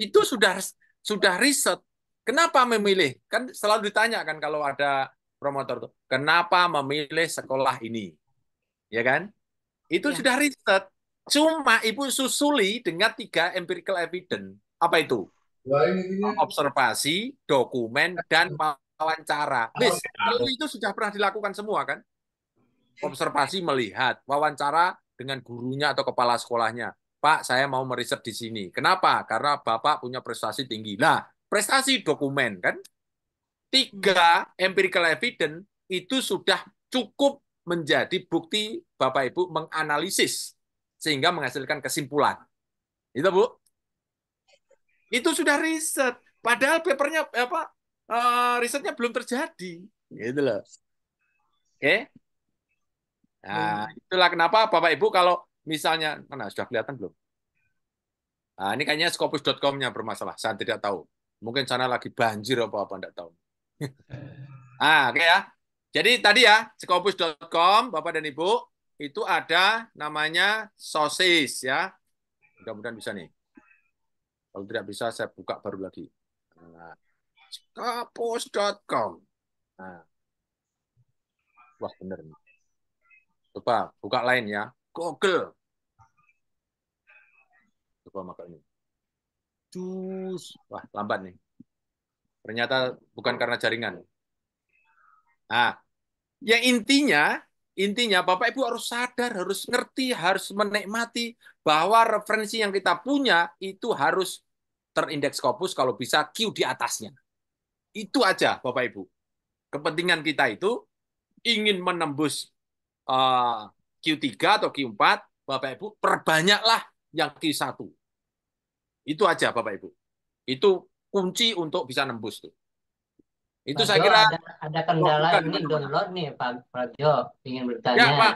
Itu sudah sudah riset. Kenapa memilih? Kan selalu ditanya kan kalau ada promotor tuh, kenapa memilih sekolah ini? Ya kan? Itu ya. sudah riset. Cuma Ibu susuli dengan tiga empirical evidence. Apa itu? Nah, Observasi, dokumen, dan wawancara. Nah, Bis, itu sudah pernah dilakukan semua kan? Observasi melihat, wawancara dengan gurunya atau kepala sekolahnya. Pak, saya mau meriset di sini. Kenapa? Karena Bapak punya prestasi tinggi. Nah, prestasi dokumen kan? tiga empirical evidence itu sudah cukup menjadi bukti Bapak Ibu menganalisis sehingga menghasilkan kesimpulan. Itu Bu. Itu sudah riset. Padahal papernya eh, apa? Uh, risetnya belum terjadi. Gitu loh. Oke. Okay? Nah, hmm. itulah kenapa Bapak Ibu kalau misalnya mana sudah kelihatan belum? Nah, ini kayaknya scopus.com-nya bermasalah. Saya tidak tahu. Mungkin sana lagi banjir apa apa tidak tahu ah, oke okay ya. Jadi tadi ya, sekopus.com, Bapak dan Ibu, itu ada namanya sosis ya. Mudah-mudahan bisa nih. Kalau tidak bisa, saya buka baru lagi. Nah, sekopus.com. Nah. Wah, benar nih. Coba buka lain ya. Google. Coba makanya. ini. Cus. Wah, lambat nih. Ternyata bukan karena jaringan. Nah, yang intinya, intinya Bapak Ibu harus sadar, harus ngerti, harus menikmati bahwa referensi yang kita punya itu harus terindeks Scopus kalau bisa Q di atasnya. Itu aja Bapak Ibu. Kepentingan kita itu ingin menembus uh, eh, Q3 atau Q4, Bapak Ibu perbanyaklah yang Q1. Itu aja Bapak Ibu. Itu kunci untuk bisa nembus tuh. Itu Pak saya kira ada, ada kendala oh, ini kan? download nih Pak Prajo ingin bertanya. Ya, Pak.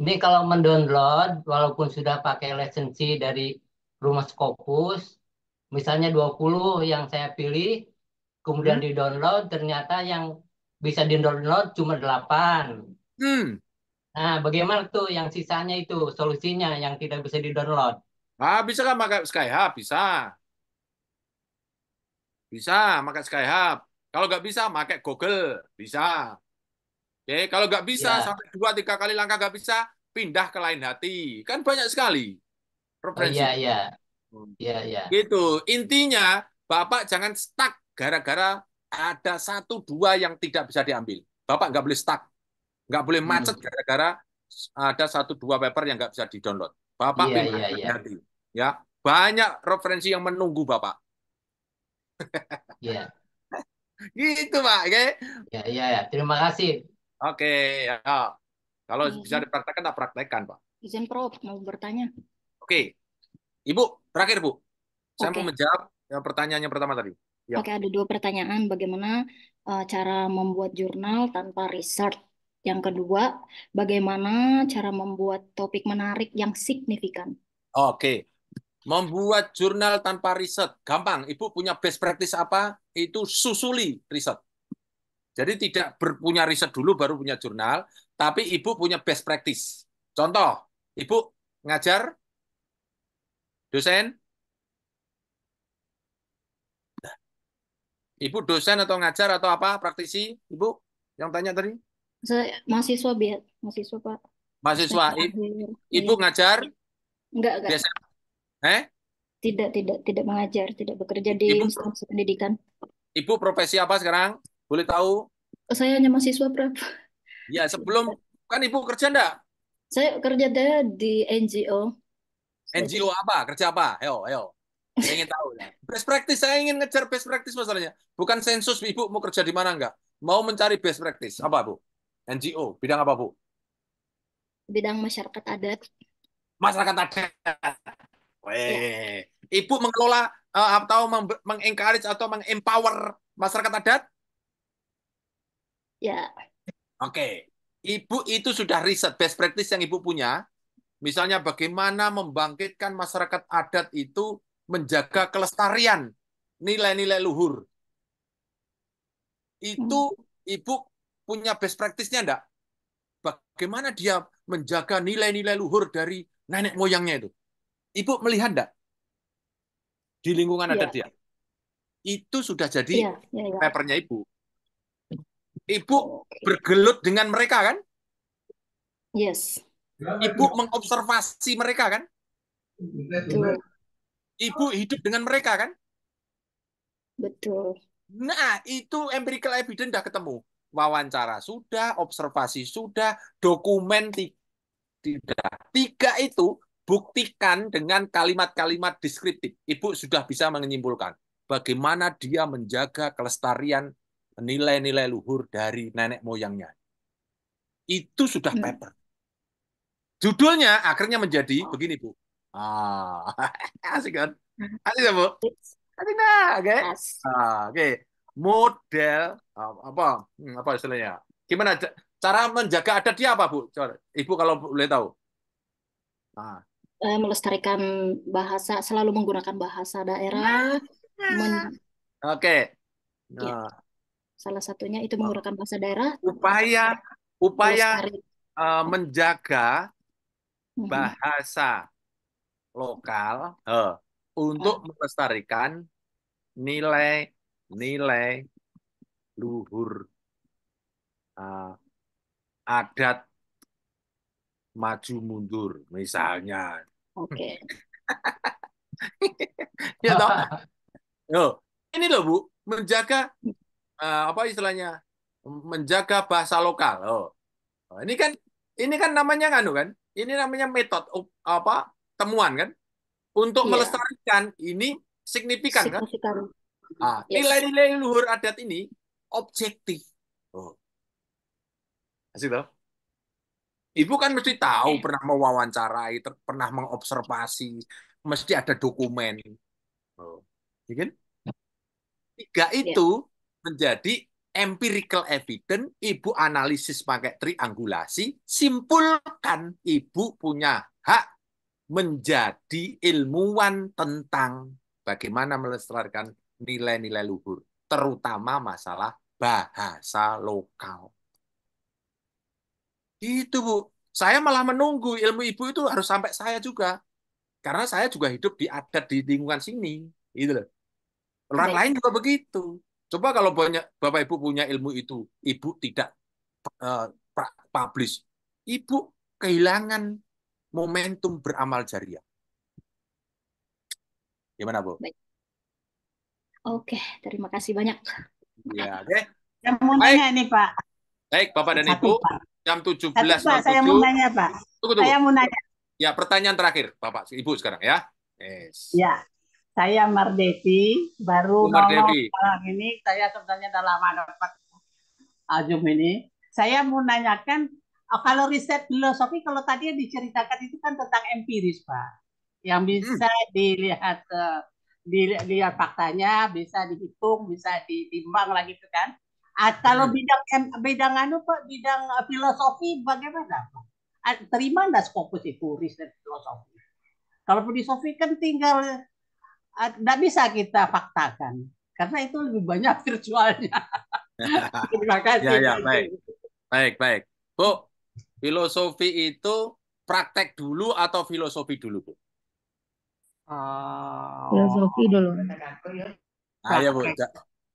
Ini kalau mendownload walaupun sudah pakai lisensi dari rumah Scopus misalnya 20 yang saya pilih kemudian hmm. di-download ternyata yang bisa di-download cuma 8. Hmm. Nah, bagaimana tuh yang sisanya itu solusinya yang tidak bisa di-download? Ah, bisa kan pakai SkyHub? Bisa. Bisa, pakai Skyhub. Kalau nggak bisa, pakai Google. Bisa. Oke, kalau nggak bisa, yeah. sampai dua tiga kali langkah nggak bisa, pindah ke lain hati. Kan banyak sekali referensi. Iya, iya. Hmm. Iya, iya. Gitu. Intinya, Bapak jangan stuck gara-gara ada satu dua yang tidak bisa diambil. Bapak nggak boleh stuck. Nggak boleh hmm. macet gara-gara hmm. ada satu dua paper yang nggak bisa di-download. Bapak yeah, pindah iya, ke iya. hati. Ya, banyak referensi yang menunggu Bapak. Iya. gitu Pak, oke? Ya, iya, ya. terima kasih. Oke, okay, ya. Kalau hmm. bisa dipraktekkan, tak praktekkan Pak. Izin Prof, mau bertanya. Oke. Okay. Ibu, terakhir Bu. Saya okay. mau menjawab yang pertanyaan pertama tadi. Ya. Oke, okay, ada dua pertanyaan. Bagaimana uh, cara membuat jurnal tanpa riset? Yang kedua, bagaimana cara membuat topik menarik yang signifikan? Oke, okay. Membuat jurnal tanpa riset, gampang. Ibu punya best practice apa? Itu susuli riset. Jadi tidak berpunya riset dulu baru punya jurnal, tapi ibu punya best practice. Contoh, ibu ngajar dosen, Ibu dosen atau ngajar atau apa praktisi, Ibu yang tanya tadi? mahasiswa biar mahasiswa Pak. Mahasiswa. Ibu, ngajar? Enggak, enggak. Eh? Tidak, tidak, tidak mengajar, tidak bekerja di Ibu, instansi pendidikan. Ibu profesi apa sekarang? Boleh tahu? Saya hanya mahasiswa, Prof. Ya, sebelum kan Ibu kerja enggak? Saya kerja di NGO. NGO apa? Kerja apa? Ayo, ayo. Saya ingin tahu. Best practice, saya ingin ngejar best practice masalahnya. Bukan sensus, Ibu mau kerja di mana enggak? Mau mencari best practice. Apa, Bu? NGO, bidang apa, Bu? Bidang masyarakat adat. Masyarakat adat. Weh. Iya. Ibu mengelola uh, eh, atau mengencourage atau mengempower masyarakat adat? Ya. Oke. Okay. Ibu itu sudah riset best practice yang Ibu punya. Misalnya bagaimana membangkitkan masyarakat adat itu menjaga kelestarian nilai-nilai luhur. Itu hmm. Ibu punya best practice-nya enggak? Bagaimana dia menjaga nilai-nilai luhur dari nenek moyangnya itu? Ibu melihat enggak? Di lingkungan ya. adat dia. Itu sudah jadi ya, ya, ya. papernya Ibu. Ibu bergelut dengan mereka kan? Yes. Ibu mengobservasi mereka kan? Betul. Ibu hidup dengan mereka kan? Betul. Nah, itu empirical evidence sudah ketemu. Wawancara sudah, observasi sudah, dokumen tidak. Tiga itu buktikan dengan kalimat-kalimat deskriptif. Ibu sudah bisa menyimpulkan bagaimana dia menjaga kelestarian nilai-nilai luhur dari nenek moyangnya. Itu sudah hmm. paper. Judulnya akhirnya menjadi begini, Bu. Ah, asik kan? Asik ya Bu? Asik nah, oke. Okay? Ah, oke. Okay. Model ah, apa? Hmm, apa istilahnya? Gimana cara menjaga adat dia apa, Bu? Ibu kalau boleh tahu. Nah, uh, melestarikan bahasa, selalu menggunakan bahasa daerah. Oke. Okay. Ya. Nah. Salah satunya itu menggunakan bahasa daerah. Upaya upaya uh, menjaga mm-hmm. bahasa lokal uh, untuk mm-hmm. melestarikan nilai-nilai luhur uh, adat maju mundur misalnya Oke. Okay. ya toh. Yo, ini loh Bu, menjaga uh, apa istilahnya? Menjaga bahasa lokal. Oh. Ini kan ini kan namanya anu kan? Ini namanya metode apa? temuan kan? Untuk yeah. melestarikan ini signifikan, kan? signifikan. kan? Ah, nilai-nilai luhur adat ini objektif. Oh. Asik toh? Ibu kan mesti tahu pernah mewawancarai, pernah mengobservasi, mesti ada dokumen. Oh. Ya kan? Tiga iya. itu yeah. menjadi empirical evidence, ibu analisis pakai triangulasi, simpulkan ibu punya hak menjadi ilmuwan tentang bagaimana melestarikan nilai-nilai luhur, terutama masalah bahasa lokal. Itu Bu. Saya malah menunggu ilmu ibu itu harus sampai saya juga. Karena saya juga hidup di adat di lingkungan sini. gitu loh. Orang lain juga begitu. Coba kalau banyak Bapak Ibu punya ilmu itu, Ibu tidak uh, publish. Ibu kehilangan momentum beramal jariah. Gimana, Bu? Baik. Oke, terima kasih banyak. Ya, oke. Okay. Yang mau nanya nih, Pak. Baik, Bapak dan Satu, Ibu. Pak. Jam tujuh belas saya mau nanya, Pak. Tunggu, tunggu. Saya mau nanya. Ya, pertanyaan terakhir, Bapak, Ibu sekarang ya. Yes. Ya, saya Mardevi, baru oh, Mardevi. sekarang ini saya sebenarnya sudah lama dapat ajum ini. Saya mau nanyakan oh, kalau riset filosofi kalau tadi yang diceritakan itu kan tentang empiris, Pak. Yang hmm. bisa hmm. dilihat eh, dilihat faktanya, bisa dihitung, bisa ditimbang lagi itu kan. Atau ah, hmm. bidang bidang anu Pak, bidang eh, filosofi bagaimana Pak? Ah, terima ndak fokus itu riset filosofi. Kalau filosofi kan tinggal enggak ah, bisa kita faktakan karena itu lebih banyak virtualnya. Terima kasih. Ya, ya, baik. Baik, baik. Bu, filosofi itu praktek dulu atau filosofi dulu, Bu? Oh. Filosofi dulu. ayo ya. iya, Bu.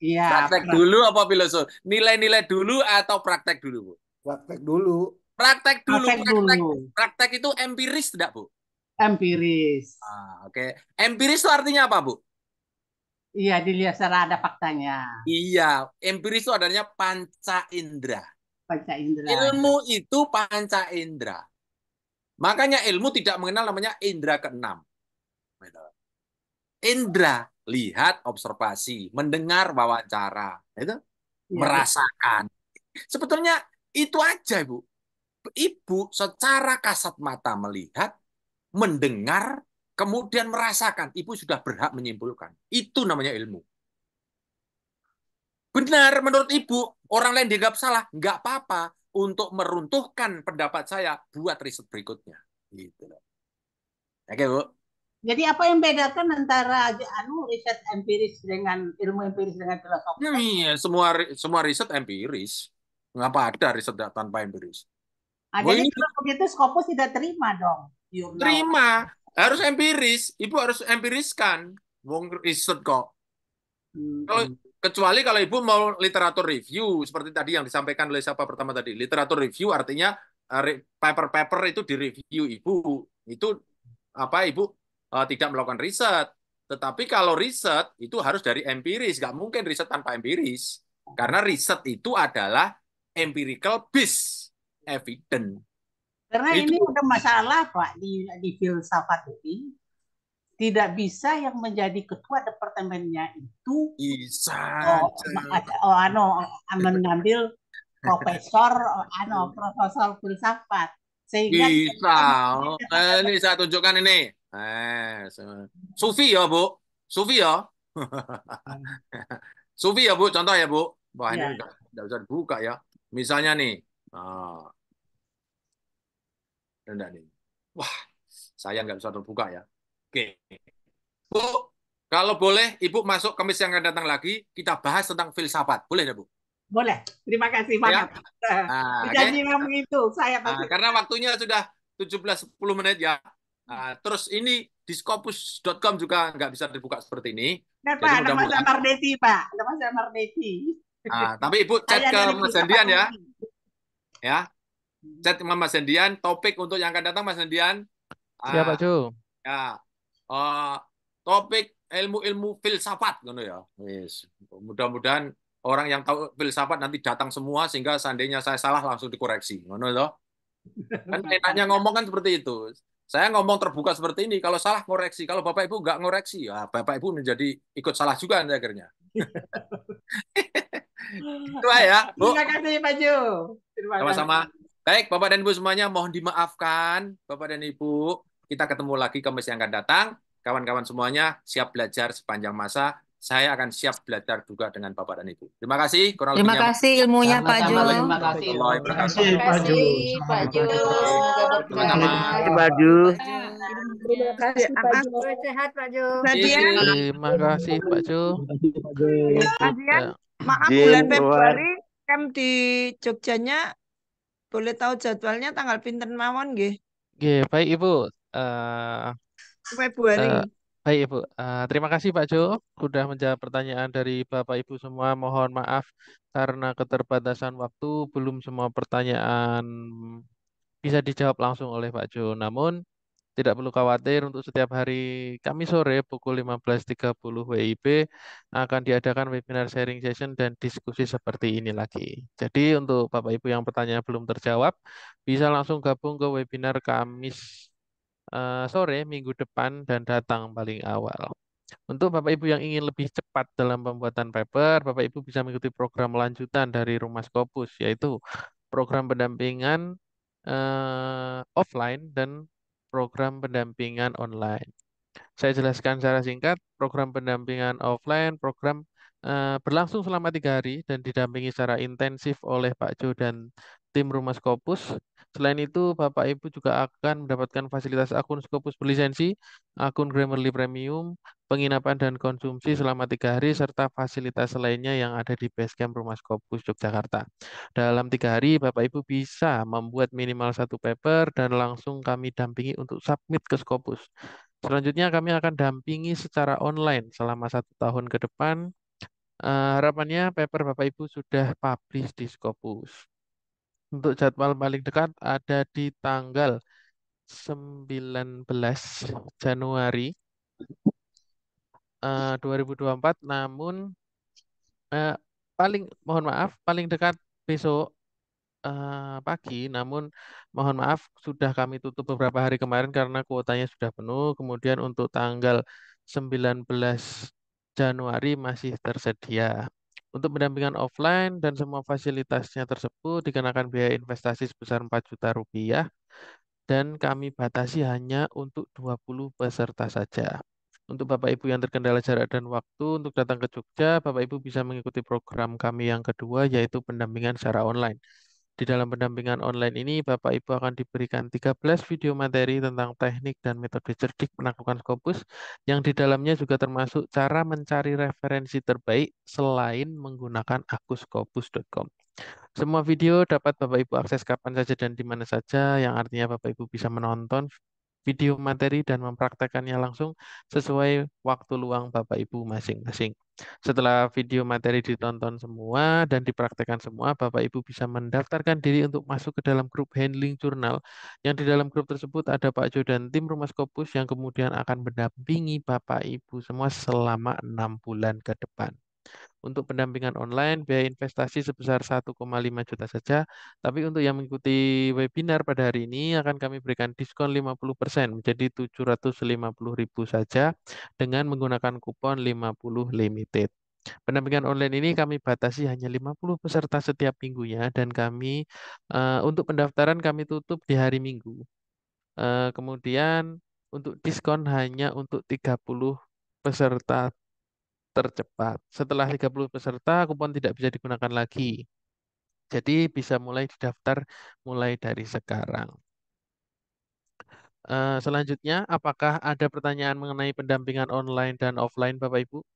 Iya. Praktek pra dulu apa filosofi? Nilai-nilai dulu atau praktek dulu, Bu? Praktek dulu. Praktek dulu. Praktek, praktek, dulu. praktek itu empiris tidak, Bu? Empiris. Ah, oke. Okay. Empiris itu artinya apa, Bu? Iya, dilihat secara ada faktanya. Iya, empiris itu adanya panca indera. Panca indera. Ilmu itu panca indera. Makanya ilmu tidak mengenal namanya indera keenam. Indra lihat observasi, mendengar wawancara, itu ya. merasakan. Sebetulnya itu aja, ibu. Ibu secara kasat mata melihat, mendengar, kemudian merasakan. Ibu sudah berhak menyimpulkan. Itu namanya ilmu. Benar menurut Ibu, orang lain dianggap salah, nggak apa-apa untuk meruntuhkan pendapat saya buat riset berikutnya. Gitu Oke, Bu. Jadi apa yang bedakan antara anu riset empiris dengan ilmu empiris dengan filosofi? Ya, iya, semua semua riset empiris. Mengapa ada riset tanpa empiris? Ah, jadi ini... kalau begitu Scopus tidak terima dong. You Terima, harus empiris. Ibu harus empiriskan. Wong riset kok. Hmm. Kalau kecuali kalau ibu mau literatur review seperti tadi yang disampaikan oleh siapa pertama tadi. Literatur review artinya eh, paper-paper itu direview ibu. Itu apa ibu Eh, tidak melakukan riset. Tetapi kalau riset itu harus dari empiris, nggak mungkin riset tanpa empiris. Karena riset itu adalah empirical based evidence. Karena itu. ini ada masalah Pak di, di filsafat ini. Tidak bisa yang menjadi ketua departemennya itu bisa oh, oh, ano, mengambil profesor ano profesor filsafat sehingga bisa. Eh, ini saya tunjukkan ini Eh, sufi ya, Bu. Sufi ya. sufi ya, Bu. Contoh ya, Bu. Wah, ini ya. bisa dibuka ya. Misalnya nih. Ah. Enggak nih. Wah, saya nggak bisa terbuka ya. Oke. Bu, kalau boleh Ibu masuk kemis yang akan datang lagi, kita bahas tentang filsafat. Boleh ya, Bu? Boleh. Terima kasih banyak. Ya? Nah, okay. itu. Saya ah, pasti. Nah, karena waktunya sudah belas menit ya. Nah, terus ini di juga nggak bisa dibuka seperti ini. Nah, Pak, nama saya Mardeti, Pak. Nama saya Mardeti. Nah, tapi Ibu chat ke Mas Hendian ya. Ya. Chat ke Mas Hendian, topik untuk yang akan datang Mas Hendian. Iya, Pak ah, Ju. Ya. Uh, topik ilmu-ilmu filsafat gitu ya. Yes. Mudah-mudahan orang yang tahu filsafat nanti datang semua sehingga seandainya saya salah langsung dikoreksi. Ngono loh. Kan enaknya ngomong kan seperti itu. Saya ngomong terbuka seperti ini, kalau salah ngoreksi. Kalau Bapak Ibu nggak ngoreksi, ya Bapak Ibu menjadi ikut salah juga nanti akhirnya. Itu ya. Bu. Terima kasih Pak Jo. Sama-sama. Baik, Bapak dan Ibu semuanya mohon dimaafkan. Bapak dan Ibu, kita ketemu lagi Kamis yang akan datang. Kawan-kawan semuanya siap belajar sepanjang masa saya akan siap belajar juga dengan Bapak dan Ibu. Terima kasih. Kurang terima kasih ilmunya Pak Ju. Terima kasih. Terima kasih Pak Jo. Terima kasih Pak Jo. Terima kasih Pak Terima kasih, Pak Ju. Terima kasih Pak Jo. Maaf bulan Februari kem di Jogjanya boleh tahu jadwalnya tanggal pinter mawon gih? Gih baik Ibu. Uh, Februari. Uh, Baik Ibu, uh, terima kasih Pak Jo sudah menjawab pertanyaan dari Bapak Ibu semua. Mohon maaf karena keterbatasan waktu belum semua pertanyaan bisa dijawab langsung oleh Pak Jo. Namun tidak perlu khawatir untuk setiap hari kami sore pukul 15.30 WIB akan diadakan webinar sharing session dan diskusi seperti ini lagi. Jadi untuk Bapak Ibu yang pertanyaan belum terjawab bisa langsung gabung ke webinar Kamis Eh, sore minggu depan dan datang paling awal. Untuk Bapak Ibu yang ingin lebih cepat dalam pembuatan paper, Bapak Ibu bisa mengikuti program lanjutan dari Rumah Skopus, yaitu program pendampingan uh, offline dan program pendampingan online. Saya jelaskan secara singkat, program pendampingan offline, program uh, berlangsung selama tiga hari dan didampingi secara intensif oleh Pak Jo dan tim Rumah Scopus. Selain itu, Bapak Ibu juga akan mendapatkan fasilitas akun Scopus berlisensi, akun Grammarly Premium, penginapan dan konsumsi selama tiga hari, serta fasilitas lainnya yang ada di Basecamp Rumah Scopus Yogyakarta. Dalam tiga hari, Bapak Ibu bisa membuat minimal satu paper dan langsung kami dampingi untuk submit ke Scopus. Selanjutnya kami akan dampingi secara online selama satu tahun ke depan. Uh, harapannya paper Bapak Ibu sudah publish di Scopus. Untuk jadwal paling dekat ada di tanggal 19 Januari eh, uh, 2024, namun eh, paling mohon maaf paling dekat besok eh, pagi, namun mohon maaf sudah kami tutup beberapa hari kemarin karena kuotanya sudah penuh. Kemudian untuk tanggal 19 Januari masih tersedia. Untuk pendampingan offline dan semua fasilitasnya tersebut dikenakan biaya investasi sebesar 4 juta rupiah dan kami batasi hanya untuk 20 peserta saja. Untuk Bapak Ibu yang terkendala jarak dan waktu untuk datang ke Jogja, Bapak Ibu bisa mengikuti program kami yang kedua yaitu pendampingan secara online. Di dalam pendampingan online ini, Bapak Ibu akan diberikan 13 video materi tentang teknik dan metode cerdik penaklukan Scopus, yang di dalamnya juga termasuk cara mencari referensi terbaik selain menggunakan akuscopus.com. Semua video dapat Bapak Ibu akses kapan saja dan di mana saja, yang artinya Bapak Ibu bisa menonton video materi dan mempraktekannya langsung sesuai waktu luang Bapak Ibu masing-masing. Setelah video materi ditonton semua dan dipraktekkan semua, Bapak Ibu bisa mendaftarkan diri untuk masuk ke dalam grup handling jurnal. Yang di dalam grup tersebut ada Pak Jo dan tim Rumah Skopus yang kemudian akan mendampingi Bapak Ibu semua selama enam bulan ke depan. Untuk pendampingan online, biaya investasi sebesar 1,5 juta saja. Tapi untuk yang mengikuti webinar pada hari ini akan kami berikan diskon 50% menjadi ribu saja dengan menggunakan kupon 50 limited. Pendampingan online ini kami batasi hanya 50 peserta setiap minggunya dan kami uh, untuk pendaftaran kami tutup di hari Minggu. Uh, kemudian untuk diskon hanya untuk 30 peserta tercepat. Setelah 30 peserta, kupon tidak bisa digunakan lagi. Jadi bisa mulai didaftar mulai dari sekarang. Eh, selanjutnya, apakah ada pertanyaan mengenai pendampingan online dan offline, Bapak Ibu?